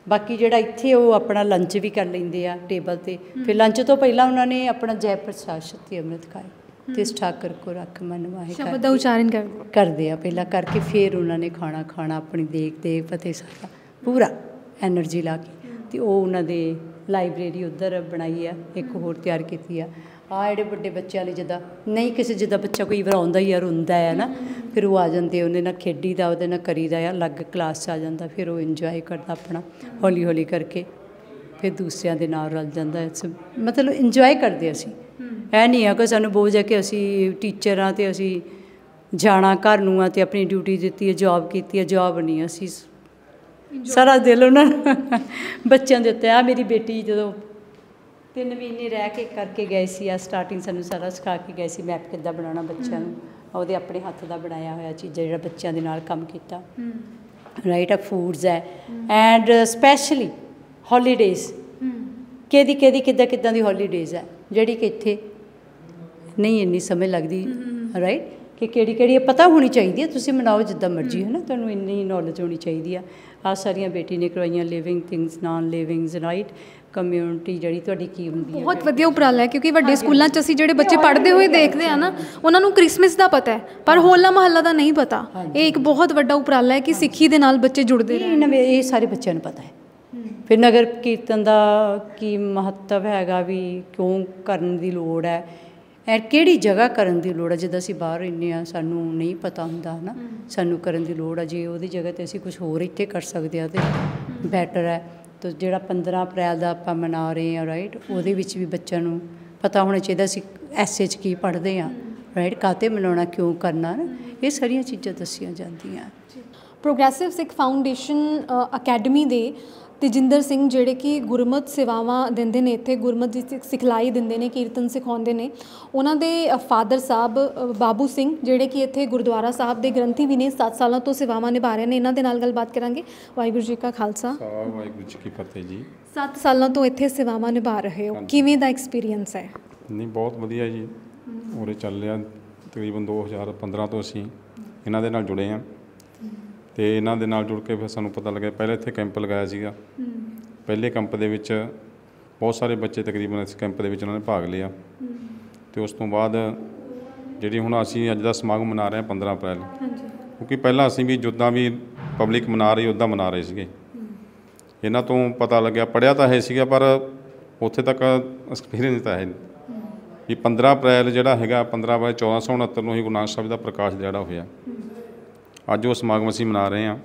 ਬਾਕੀ ਜਿਹੜਾ ਇੱਥੇ ਉਹ ਆਪਣਾ ਲੰਚ ਵੀ ਕਰ ਲੈਂਦੇ ਆ ਟੇਬਲ ਤੇ ਫਿਰ ਲੰਚ ਤੋਂ ਪਹਿਲਾਂ ਉਹਨਾਂ ਨੇ ਆਪਣਾ ਜੈ ਪ੍ਰਸਾਦ ਸ਼ਕਤੀ ਅੰਮ੍ਰਿਤ ਖਾਏ ਤਿਸ ਠਾਕਰ ਕੋ ਰੱਖ ਮਨ ਵਾਹੇ ਕਰ ਸ਼ਬਦ ਦਾ ਉਚਾਰਨ ਕਰਦੇ ਆ ਪਹਿਲਾਂ ਕਰਕੇ ਫਿਰ ਉਹਨਾਂ ਨੇ ਖਾਣਾ ਖਾਣਾ ਆਪਣੀ ਦੇਖ ਦੇ ਫਤਿਹ ਸਾਰਾ ਪੂਰਾ એનર્ਜੀ ਲਾ ਕੇ ਤੇ ਉਹ ਉਹਨਾਂ ਦੇ ਲਾਇਬ੍ਰੇਰੀ ਉੱਧਰ ਬਣਾਈ ਆ ਇੱਕ ਹੋਰ ਤਿਆਰ ਕੀਤੀ ਆ ਆ ਜਿਹੜੇ ਵੱਡੇ ਬੱਚਿਆਂ ਲਈ ਜਿੱਦਾਂ ਨਹੀਂ ਕਿਸੇ ਜਿੱਦਾਂ ਬੱਚਾ ਕੋਈ ਵਰਾਉਂਦਾ ਹੀ ਆ ਹੁੰਦਾ ਹੈ ਨਾ ਫਿਰ ਉਹ ਆ ਜਾਂਦੇ ਉਹਨੇ ਨਾਲ ਖੇਡੀਦਾ ਉਹਦੇ ਨਾਲ ਕਰੀਦਾ ਆ ਅਲੱਗ ਕਲਾਸ 'ਚ ਆ ਜਾਂਦਾ ਫਿਰ ਉਹ ਇੰਜੋਏ ਕਰਦਾ ਆਪਣਾ ਹੌਲੀ ਹੌਲੀ ਕਰਕੇ ਫਿਰ ਦੂਸਰਿਆਂ ਦੇ ਨਾਲ ਰਲ ਜਾਂਦਾ ਮਤਲਬ ਇੰਜੋਏ ਕਰਦੇ ਅਸੀਂ ਐ ਨਹੀਂ ਆ ਕਿ ਸਾਨੂੰ ਬੋਝ ਹੈ ਕਿ ਅਸੀਂ ਟੀਚਰਾਂ ਤੇ ਅਸੀਂ ਜਾਣਾ ਘਰ ਨੂੰ ਆ ਤੇ ਆਪਣੀ ਡਿਊਟੀ ਦਿੱਤੀ ਹੈ ਜੌਬ ਕੀਤੀ ਹੈ ਜੌਬ ਨਹੀਂ ਅਸੀਂ ਸਾਰਾ ਦਿਲ ਉਹਨਾਂ ਬੱਚਿਆਂ ਦੇ ਉੱਤੇ ਆ ਮੇਰੀ ਬੇਟੀ ਜਦੋਂ ਤਿੰਨ ਮਹੀਨੇ ਰਹਿ ਕੇ ਕਰਕੇ ਗਏ ਸੀ ਆ ਸਟਾਰਟਿੰਗ ਸਾਨੂੰ ਸਾਰਾ ਸਿਖਾ ਕੇ ਗਏ ਸੀ ਮੈਪ ਕਿੱਦਾਂ ਬਣਾਉਣਾ ਬੱਚਿਆਂ ਨੂੰ ਉਹਦੇ ਆਪਣੇ ਹੱਥ ਦਾ ਬਣਾਇਆ ਹੋਇਆ ਚੀਜ਼ਾਂ ਜਿਹੜਾ ਬੱਚਿਆਂ ਦੇ ਨਾਲ ਕੰਮ ਕੀਤਾ ਰਾਈਟ ਆ ਫੂਡਸ ਹੈ ਐਂਡ ਸਪੈਸ਼ਲੀ ਹੌਲੀਡੇਜ਼ ਕਿਹਦੀ ਕਿਹਦੀ ਕਿੱਦਾਂ ਕਿੱਦਾਂ ਦੀ ਹੌਲੀਡੇਜ਼ ਹੈ ਜਿਹੜੀ ਕਿ ਇੱਥੇ ਨਹੀਂ ਇੰਨੀ ਸਮੇਂ ਲੱਗਦੀ ਰਾਈਟ ਕਿ ਕਿਹੜੀ ਕਿਹੜੀ ਪਤਾ ਹੋਣੀ ਚਾਹੀਦੀ ਹੈ ਤੁਸੀਂ ਮਨਾਓ ਜਿੱਦਾਂ ਮਰਜ਼ੀ ਹੈ ਨਾ ਤੁਹਾਨੂੰ ਇੰਨੀ ਨੌਲੇਜ ਹੋਣੀ ਚਾਹੀਦੀ ਆ ਆ ਸਾਰੀਆਂ ਬੇਟੀ ਨੇ ਕਰਵਾਈਆਂ living things non livings right community ਜਿਹੜੀ ਤੁਹਾਡੀ ਕੀ ਹੁੰਦੀ ਹੈ ਬਹੁਤ ਵਧੀਆ ਉਪਰਾਲਾ ਹੈ ਕਿਉਂਕਿ ਵੱਡੇ ਸਕੂਲਾਂ 'ਚ ਅਸੀਂ ਜਿਹੜੇ ਬੱਚੇ ਪੜ੍ਹਦੇ ਹੋਏ ਦੇਖਦੇ ਆ ਨਾ ਉਹਨਾਂ ਨੂੰ ਕ੍ਰਿਸਮਸ ਦਾ ਪਤਾ ਹੈ ਪਰ ਹੋਲਾ ਮਹੱਲਾ ਦਾ ਨਹੀਂ ਪਤਾ ਇਹ ਇੱਕ ਬਹੁਤ ਵੱਡਾ ਉਪਰਾਲਾ ਹੈ ਕਿ ਸਿੱਖੀ ਦੇ ਨਾਲ ਬੱਚੇ ਜੁੜਦੇ ਰਹੇ ਇਹ ਸਾਰੇ ਬੱਚਿਆਂ ਨੂੰ ਪਤਾ ਹੈ ਫਿਰ ਨਗਰ ਕੀਰਤਨ ਦਾ ਕੀ ਮਹੱਤਵ ਹੈਗਾ ਵੀ ਕਿਉਂ ਕਰਨ ਦੀ ਲੋੜ ਹੈ ਐ ਕਿਹੜੀ ਜਗ੍ਹਾ ਕਰਨ ਦੀ ਲੋੜ ਹੈ ਜਦ ਅਸੀਂ ਬਾਹਰ ਇੰਨੇ ਆ ਸਾਨੂੰ ਨਹੀਂ ਪਤਾ ਹੁੰਦਾ ਹਨਾ ਸਾਨੂੰ ਕਰਨ ਦੀ ਲੋੜ ਹੈ ਜੇ ਉਹਦੀ ਜਗ੍ਹਾ ਤੇ ਅਸੀਂ ਕੁਝ ਹੋਰ ਇੱਥੇ ਕਰ ਸਕਦੇ ਆ ਤੇ ਬੈਟਰ ਹੈ ਤੋ ਜਿਹੜਾ 15 ਅਪ੍ਰੈਲ ਦਾ ਆਪਾਂ ਮਨਾ ਰਹੇ ਹਾਂ ਰਾਈਟ ਉਹਦੇ ਵਿੱਚ ਵੀ ਬੱਚਿਆਂ ਨੂੰ ਪਤਾ ਹੋਣਾ ਚਾਹੀਦਾ ਸੀ ਐਸਐਚ 'ਚ ਕੀ ਪੜ੍ਹਦੇ ਆ ਰਾਈਟ ਕਾਤੇ ਮਨਾਉਣਾ ਕਿਉਂ ਕਰਨਾ ਇਹ ਸਾਰੀਆਂ ਚੀਜ਼ਾਂ ਦੱਸੀਆਂ ਜਾਂਦੀਆਂ ਪ੍ਰੋਗਰੈਸਿਵ ਸਿੱਖ ਫਾਊਂਡੇਸ਼ਨ ਅਕੈਡਮੀ ਦੇ ਤੇਜਿੰਦਰ ਸਿੰਘ ਜਿਹੜੇ ਕਿ ਗੁਰਮਤ ਸੇਵਾਵਾਂ ਦਿੰਦੇ ਨੇ ਇੱਥੇ ਗੁਰਮਤ ਦੀ ਸਿਖਲਾਈ ਦਿੰਦੇ ਨੇ ਕੀਰਤਨ ਸਿਖਾਉਂਦੇ ਨੇ ਉਹਨਾਂ ਦੇ ਫਾਦਰ ਸਾਹਿਬ ਬਾਬੂ ਸਿੰਘ ਜਿਹੜੇ ਕਿ ਇੱਥੇ ਗੁਰਦੁਆਰਾ ਸਾਹਿਬ ਦੇ ਗ੍ਰੰਥੀ ਵੀ ਨੇ 7 ਸਾਲਾਂ ਤੋਂ ਸੇਵਾਵਾਂ ਨਿਭਾ ਰਹੇ ਨੇ ਇਹਨਾਂ ਦੇ ਨਾਲ ਗੱਲਬਾਤ ਕਰਾਂਗੇ ਵਾਹਿਗੁਰੂ ਜੀ ਕਾ ਖਾਲਸਾ ਵਾਹਿਗੁਰੂ ਜੀ ਕੀ ਫਤਿਹ ਜੀ 7 ਸਾਲਾਂ ਤੋਂ ਇੱਥੇ ਸੇਵਾਵਾਂ ਨਿਭਾ ਰਹੇ ਹੋ ਕਿਵੇਂ ਦਾ ਐਕਸਪੀਰੀਅੰਸ ਹੈ ਨਹੀਂ ਬਹੁਤ ਵਧੀਆ ਜੀ ਹੋਰੇ ਚੱਲ ਰਿਹਾ ਤਕਰੀਬਨ 2015 ਤੋਂ ਅਸੀਂ ਇਹਨਾਂ ਦੇ ਨਾਲ ਜੁੜੇ ਆ ਤੇ ਇਹਨਾਂ ਦੇ ਨਾਲ ਜੁੜ ਕੇ ਫਿਰ ਸਾਨੂੰ ਪਤਾ ਲੱਗਿਆ ਪਹਿਲੇ ਇੱਥੇ ਕੈਂਪ ਲਗਾਇਆ ਸੀਗਾ ਪਹਿਲੇ ਕੈਂਪ ਦੇ ਵਿੱਚ ਬਹੁਤ ਸਾਰੇ ਬੱਚੇ ਤਕਰੀਬਨ ਇਸ ਕੈਂਪ ਦੇ ਵਿੱਚ ਉਹਨਾਂ ਨੇ ਭਾਗ ਲਿਆ ਤੇ ਉਸ ਤੋਂ ਬਾਅਦ ਜਿਹੜੀ ਹੁਣ ਅਸੀਂ ਅੱਜ ਦਾ ਸਮਾਗਮ ਮਨਾ ਰਹੇ ਹਾਂ 15 ਅਪ੍ਰੈਲ ਕਿਉਂਕਿ ਪਹਿਲਾਂ ਅਸੀਂ ਵੀ ਜੁੱਦਾਂ ਵੀ ਪਬਲਿਕ ਮਨਾ ਰਹੀ ਉਦਾਂ ਮਨਾ ਰਹੇ ਸੀਗੇ ਇਹਨਾਂ ਤੋਂ ਪਤਾ ਲੱਗਿਆ ਪੜਿਆ ਤਾਂ ਹੈ ਸੀਗਾ ਪਰ ਉੱਥੇ ਤੱਕ ਐਕਸਪੀਰੀਅੰਸ ਤਾਂ ਹੈ ਵੀ 15 ਅਪ੍ਰੈਲ ਜਿਹੜਾ ਹੈਗਾ 15 ਅਪ੍ਰੈਲ 1469 ਨੂੰ ਹੀ ਗੁਰੂ ਸਾਹਿਬ ਦਾ ਪ੍ਰਕਾਸ਼ ਦਿਹਾੜਾ ਹੋਇਆ ਅੱਜ ਉਹ ਸਮਾਗਮ ਅਸੀਂ ਮਨਾ ਰਹੇ ਹਾਂ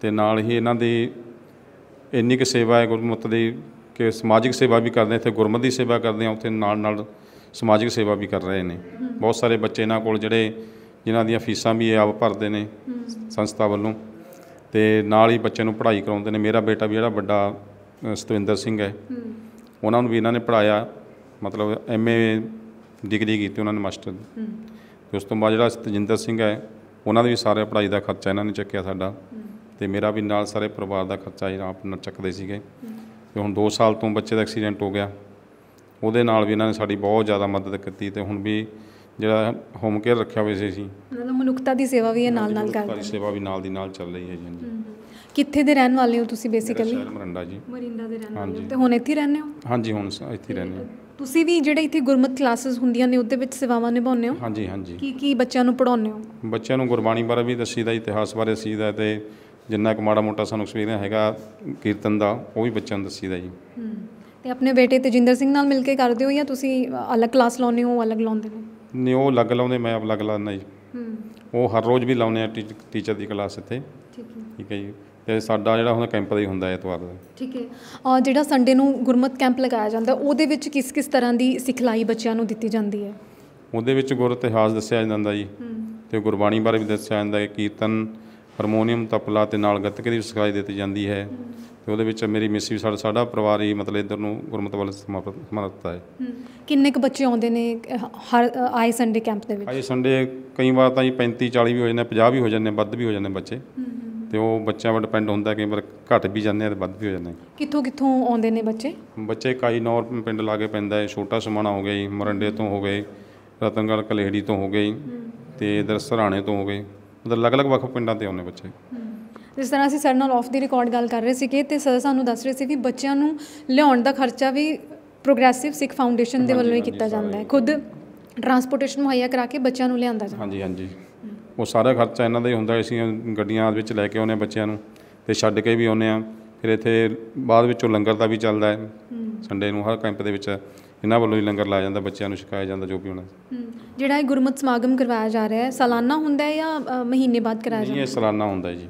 ਤੇ ਨਾਲ ਹੀ ਇਹਨਾਂ ਦੀ ਇੰਨੀ ਕਿ ਸੇਵਾ ਹੈ ਗੁਰਮਤਿ ਦੀ ਕਿ ਸਮਾਜਿਕ ਸੇਵਾ ਵੀ ਕਰਦੇ ਇੱਥੇ ਗੁਰਮਤਿ ਦੀ ਸੇਵਾ ਕਰਦੇ ਆ ਉੱਥੇ ਨਾਲ ਨਾਲ ਸਮਾਜਿਕ ਸੇਵਾ ਵੀ ਕਰ ਰਹੇ ਨੇ ਬਹੁਤ ਸਾਰੇ ਬੱਚੇ ਇਹਨਾਂ ਕੋਲ ਜਿਹੜੇ ਜਿਨ੍ਹਾਂ ਦੀਆਂ ਫੀਸਾਂ ਵੀ ਇਹ ਆਪ ਭਰਦੇ ਨੇ ਸੰਸਥਾ ਵੱਲੋਂ ਤੇ ਨਾਲ ਹੀ ਬੱਚੇ ਨੂੰ ਪੜ੍ਹਾਈ ਕਰਾਉਂਦੇ ਨੇ ਮੇਰਾ ਬੇਟਾ ਵੀ ਜਿਹੜਾ ਵੱਡਾ ਸਤਵਿੰਦਰ ਸਿੰਘ ਹੈ ਉਹਨਾਂ ਨੂੰ ਵੀ ਇਹਨਾਂ ਨੇ ਪੜਾਇਆ ਮਤਲਬ ਐਮਏ ਡਿਗਰੀ ਕੀਤੀ ਉਹਨਾਂ ਨੇ ਮਾਸਟਰ ਦੀ ਉਸ ਤੋਂ ਬਾਅਦ ਜਿਹੜਾ ਸਤਜਿੰਦਰ ਸਿੰਘ ਹੈ ਉਹਨਾਂ ਦੇ ਵੀ ਸਾਰੇ ਪੜ੍ਹਾਈ ਦਾ ਖਰਚਾ ਇਹਨਾਂ ਨੇ ਚੱਕਿਆ ਸਾਡਾ ਤੇ ਮੇਰਾ ਵੀ ਨਾਲ ਸਾਰੇ ਪਰਿਵਾਰ ਦਾ ਖਰਚਾ ਹੀ ਆਪਣਾ ਚੱਕਦੇ ਸੀਗੇ ਤੇ ਹੁਣ 2 ਸਾਲ ਤੋਂ ਬੱਚੇ ਦਾ ਐਕਸੀਡੈਂਟ ਹੋ ਗਿਆ ਉਹਦੇ ਨਾਲ ਵੀ ਇਹਨਾਂ ਨੇ ਸਾਡੀ ਬਹੁਤ ਜ਼ਿਆਦਾ ਮਦਦ ਕੀਤੀ ਤੇ ਹੁਣ ਵੀ ਜਿਹੜਾ ਹੋਮ ਕੇਅਰ ਰੱਖਿਆ ਹੋਇਆ ਸੀ ਸੀ ਮਤਲਬ ਮਨੁੱਖਤਾ ਦੀ ਸੇਵਾ ਵੀ ਇਹ ਨਾਲ ਨਾਲ ਕਰਦੇ ਹਾਂ ਸੇਵਾ ਵੀ ਨਾਲ ਦੀ ਨਾਲ ਚੱਲ ਰਹੀ ਹੈ ਜੀ ਹਾਂਜੀ ਕਿੱਥੇ ਦੇ ਰਹਿਣ ਵਾਲੇ ਹੋ ਤੁਸੀਂ ਬੇਸਿਕਲੀ ਮਰਿੰਡਾ ਜੀ ਮਰਿੰਡਾ ਦੇ ਰਹਿਣ ਵਾਲੇ ਤੇ ਹੁਣ ਇੱਥੇ ਰਹਿੰਦੇ ਹੋ ਹਾਂਜੀ ਹੁਣ ਇੱਥੇ ਰਹਿੰਦੇ ਹਾਂ ਤੁਸੀਂ ਵੀ ਜਿਹੜੇ ਇੱਥੇ ਗੁਰਮਤ ਕਲਾਸਿਸ ਹੁੰਦੀਆਂ ਨੇ ਉਹਦੇ ਵਿੱਚ ਸੇਵਾਵਾਂ ਨਿਭਾਉਂਦੇ ਹੋ ਹਾਂਜੀ ਹਾਂਜੀ ਕੀ ਕੀ ਬੱਚਿਆਂ ਨੂੰ ਪੜਾਉਂਦੇ ਹੋ ਬੱਚਿਆਂ ਨੂੰ ਗੁਰਬਾਣੀ ਬਾਰੇ ਵੀ ਦੱਸੀਦਾ ਇਤਿਹਾਸ ਬਾਰੇ ਦੱਸੀਦਾ ਤੇ ਜਿੰਨਾ ਕੁ ਮਾੜਾ ਮੋਟਾ ਸਾਨੂੰ ਐਕਸਪੀਰੀਅੰਸ ਹੈਗਾ ਕੀਰਤਨ ਦਾ ਉਹ ਵੀ ਬੱਚਿਆਂ ਨੂੰ ਦੱਸੀਦਾ ਜੀ ਤੇ ਆਪਣੇ ਬੇਟੇ ਤੇਜਿੰਦਰ ਸਿੰਘ ਨਾਲ ਮਿਲ ਕੇ ਕਰਦੇ ਹੋ ਜਾਂ ਤੁਸੀਂ ਅਲੱਗ ਕਲਾਸ ਲਾਉਂਦੇ ਹੋ ਅਲੱਗ ਲਾਉਂਦੇ ਹੋ ਨਹੀਂ ਉਹ ਅਲੱਗ ਲਾਉਂਦੇ ਮੈਂ ਅਲੱਗ ਲਾਉਂਦਾ ਜੀ ਹੂੰ ਉਹ ਹਰ ਰੋਜ਼ ਵੀ ਲਾਉਂਦੇ ਆ ਟੀਚਰ ਦੀ ਕਲਾਸ ਇੱਥੇ ਠੀਕ ਹੈ ਠੀਕ ਹੈ ਜੀ ਤੇ ਸਾਡਾ ਜਿਹੜਾ ਹੁਣ ਕੈਂਪ ਦਾ ਹੀ ਹੁੰਦਾ ਐਤਵਾਰ ਦਾ ਠੀਕ ਹੈ ਔਰ ਜਿਹੜਾ ਸੰਡੇ ਨੂੰ ਗੁਰਮਤ ਕੈਂਪ ਲਗਾਇਆ ਜਾਂਦਾ ਉਹਦੇ ਵਿੱਚ ਕਿਸ ਕਿਸ ਤਰ੍ਹਾਂ ਦੀ ਸਿਖਲਾਈ ਬੱਚਿਆਂ ਨੂੰ ਦਿੱਤੀ ਜਾਂਦੀ ਹੈ ਉਹਦੇ ਵਿੱਚ ਗੁਰ ਇਤਿਹਾਸ ਦੱਸਿਆ ਜਾਂਦਾ ਜੀ ਤੇ ਗੁਰਬਾਣੀ ਬਾਰੇ ਵੀ ਦੱਸਿਆ ਜਾਂਦਾ ਹੈ ਕੀਰਤਨ ਹਰਮੋਨੀਅਮ ਤਪਲਾ ਤੇ ਨਾਲ ਗੱਤਕੇ ਦੀ ਸਿਖਾਈ ਦਿੱਤੀ ਜਾਂਦੀ ਹੈ ਤੇ ਉਹਦੇ ਵਿੱਚ ਮੇਰੀ ਮਿਸ ਵੀ ਸਾਡਾ ਸਾਡਾ ਪਰਿਵਾਰ ਹੀ ਮਤਲਬ ਇਧਰ ਨੂੰ ਗੁਰਮਤ ਵੱਲ ਸਮਰਪਿਤ ਹੈ ਕਿੰਨੇ ਕੁ ਬੱਚੇ ਆਉਂਦੇ ਨੇ ਹਰ ਆਏ ਸੰਡੇ ਕੈਂਪ ਦੇ ਵਿੱਚ ਆਏ ਸੰਡੇ ਕਈ ਵਾਰ ਤਾਂ ਜੀ 35 40 ਵੀ ਹੋ ਜਾਂਦੇ 50 ਵੀ ਹੋ ਜਾਂਦੇ ਵੱਧ ਵੀ ਹੋ ਜਾਂਦੇ ਬੱਚੇ ਤੇ ਉਹ ਬੱਚਿਆਂ 'ਤੇ ਡਿਪੈਂਡ ਹੁੰਦਾ ਕਈ ਵਾਰ ਘਟ ਵੀ ਜਾਂਦੇ ਆ ਤੇ ਵੱਧ ਵੀ ਹੋ ਜਾਂਦੇ ਕਿੱਥੋਂ ਕਿੱਥੋਂ ਆਉਂਦੇ ਨੇ ਬੱਚੇ ਬੱਚੇ ਨੌਰ ਪਿੰਡ ਲਾਗੇ ਪੈਂਦਾ ਹੈ ਛੋਟਾ ਸਮਾਣਾ ਹੋ ਗਿਆ ਜੀ ਮਰੰਡੇ ਤੋਂ ਹੋ ਗਏ ਰਤਨਗੜ ਕਲੇਹੜੀ ਤੋਂ ਹੋ ਗਏ ਤੇ ਇਧਰ ਸਰਾਣੇ ਤੋਂ ਹੋ ਗਏ ਮਤਲਬ ਅਲੱਗ-ਅਲੱਗ ਵੱਖ ਪਿੰਡਾਂ ਤੇ ਆਉਂਦੇ ਬੱਚੇ ਜਿਸ ਤਰ੍ਹਾਂ ਅਸੀਂ ਸਰ ਨਾਲ ਆਫ ਦੀ ਰਿਕਾਰਡ ਗੱਲ ਕਰ ਰਹੇ ਸੀਗੇ ਤੇ ਸਰ ਸਾਨੂੰ ਦੱਸ ਰਹੇ ਸੀ ਵੀ ਬੱਚਿਆਂ ਨੂੰ ਲਿਆਉਣ ਦਾ ਖਰਚਾ ਵੀ ਪ੍ਰੋਗਰੈਸਿਵ ਸਿੱਖ ਫਾਊਂਡੇਸ਼ਨ ਦੇ ਵੱਲੋਂ ਹੀ ਕੀਤਾ ਜਾਂਦਾ ਹੈ ਖੁਦ ਟਰਾਂਸਪੋਰਟੇਸ਼ਨ ਮੁਹੱਈਆ ਕਰਾ ਕੇ ਬੱਚਿਆਂ ਨੂੰ ਲਿਆਂਦਾ ਜਾਂਦਾ ਹਾਂਜੀ ਹਾਂਜੀ ਉਹ ਸਾਰਾ ਖਰਚਾ ਇਹਨਾਂ ਦਾ ਹੀ ਹੁੰਦਾ ਅਸੀਂ ਗੱਡੀਆਂ ਵਿੱਚ ਲੈ ਕੇ ਆਉਂਦੇ ਬੱਚਿਆਂ ਨੂੰ ਤੇ ਛੱਡ ਕੇ ਵੀ ਆਉਂਦੇ ਆ ਫਿਰ ਇੱਥੇ ਬਾਅਦ ਵਿੱਚੋਂ ਲੰਗਰ ਦਾ ਵੀ ਚੱਲਦਾ ਹੈ ਸੰਡੇ ਨੂੰ ਹਰ ਕੈਂਪ ਦੇ ਵਿੱਚ ਇਹਨਾਂ ਵੱਲੋਂ ਹੀ ਲੰਗਰ ਲਾਇਆ ਜਾਂਦਾ ਬੱਚਿਆਂ ਨੂੰ ਛਕਾਇਆ ਜਾਂਦਾ ਜੋ ਵੀ ਹੋਣਾ ਜਿਹੜਾ ਇਹ ਗੁਰਮਤ ਸਮਾਗਮ ਕਰਵਾਇਆ ਜਾ ਰਿਹਾ ਹੈ ਸਾਲਾਨਾ ਹੁੰਦਾ ਹੈ ਜਾਂ ਮਹੀਨੇ ਬਾਅਦ ਕਰਾਇਆ ਜਾਂਦਾ ਹੈ ਇਹ ਸਾਲਾਨਾ ਹੁੰਦਾ ਹੈ ਜੀ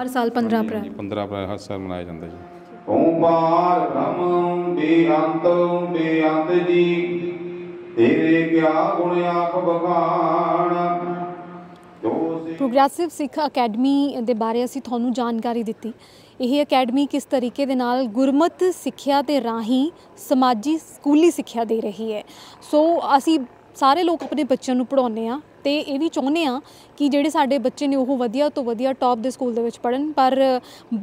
ਹਰ ਸਾਲ 15 ਅਪ੍ਰੈਲ 15 ਅਪ੍ਰੈਲ ਹਰ ਸਾਲ ਮਨਾਇਆ ਜਾਂਦਾ ਜੀ ਓਮਾਰ ਰਮ ਬੇਅੰਤ ਬੇਅੰਤ ਜੀ ਤੇਰੇ ਕਿਆ ਗੁਣ ਆਪ ਬਖਾਣ ਪ੍ਰੋਗਰੈਸਿਵ ਸਿੱਖ ਅਕੈਡਮੀ ਦੇ ਬਾਰੇ ਅਸੀਂ ਤੁਹਾਨੂੰ ਜਾਣਕਾਰੀ ਦਿੱਤੀ ਇਹ ਅਕੈਡਮੀ ਕਿਸ ਤਰੀਕੇ ਦੇ ਨਾਲ ਗੁਰਮਤ ਸਿੱਖਿਆ ਤੇ ਰਾਹੀਂ ਸਮਾਜੀ ਸਕੂਲੀ ਸਿੱਖਿਆ ਦੇ ਰਹੀ ਹੈ ਸੋ ਅਸੀਂ ਸਾਰੇ ਲੋਕ ਆਪਣੇ ਬੱਚਿਆਂ ਨੂੰ ਪੜਾਉਂਦੇ ਆ ਤੇ ਇਹ ਵੀ ਚਾਹੁੰਦੇ ਆ ਕਿ ਜਿਹੜੇ ਸਾਡੇ ਬੱਚੇ ਨੇ ਉਹ ਵਧੀਆ ਤੋਂ ਵਧੀਆ ਟੌਪ ਦੇ ਸਕੂਲ ਦੇ ਵਿੱਚ ਪੜਨ ਪਰ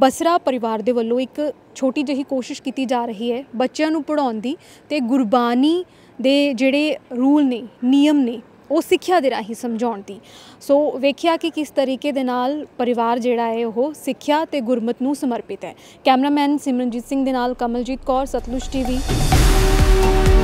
ਬਸਰਾ ਪਰਿਵਾਰ ਦੇ ਵੱਲੋਂ ਇੱਕ ਛੋਟੀ ਜਿਹੀ ਕੋਸ਼ਿਸ਼ ਕੀਤੀ ਜਾ ਰਹੀ ਹੈ ਬੱਚਿਆਂ ਨੂੰ ਪੜਾਉਣ ਦੀ ਤੇ ਗੁਰਬਾਣੀ ਦੇ ਜਿਹੜੇ ਰੂਲ ਨੇ ਨਿਯਮ ਨੇ ਉਹ ਸਿੱਖਿਆ ਦੇ ਰਾਹੀਂ ਸਮਝਾਉਣ ਦੀ ਸੋ ਵੇਖਿਆ ਕਿ ਕਿਸ ਤਰੀਕੇ ਦੇ ਨਾਲ ਪਰਿਵਾਰ ਜਿਹੜਾ ਹੈ ਉਹ ਸਿੱਖਿਆ ਤੇ ਗੁਰਮਤ ਨੂੰ ਸਮਰਪਿਤ ਹੈ ਕੈਮਰਾਮੈਨ ਸਿਮਰਨਜੀਤ ਸਿੰਘ ਦੇ ਨਾਲ ਕਮਲਜੀਤ ਕੌਰ ਸਤਲੁਜ ਟੀਵੀ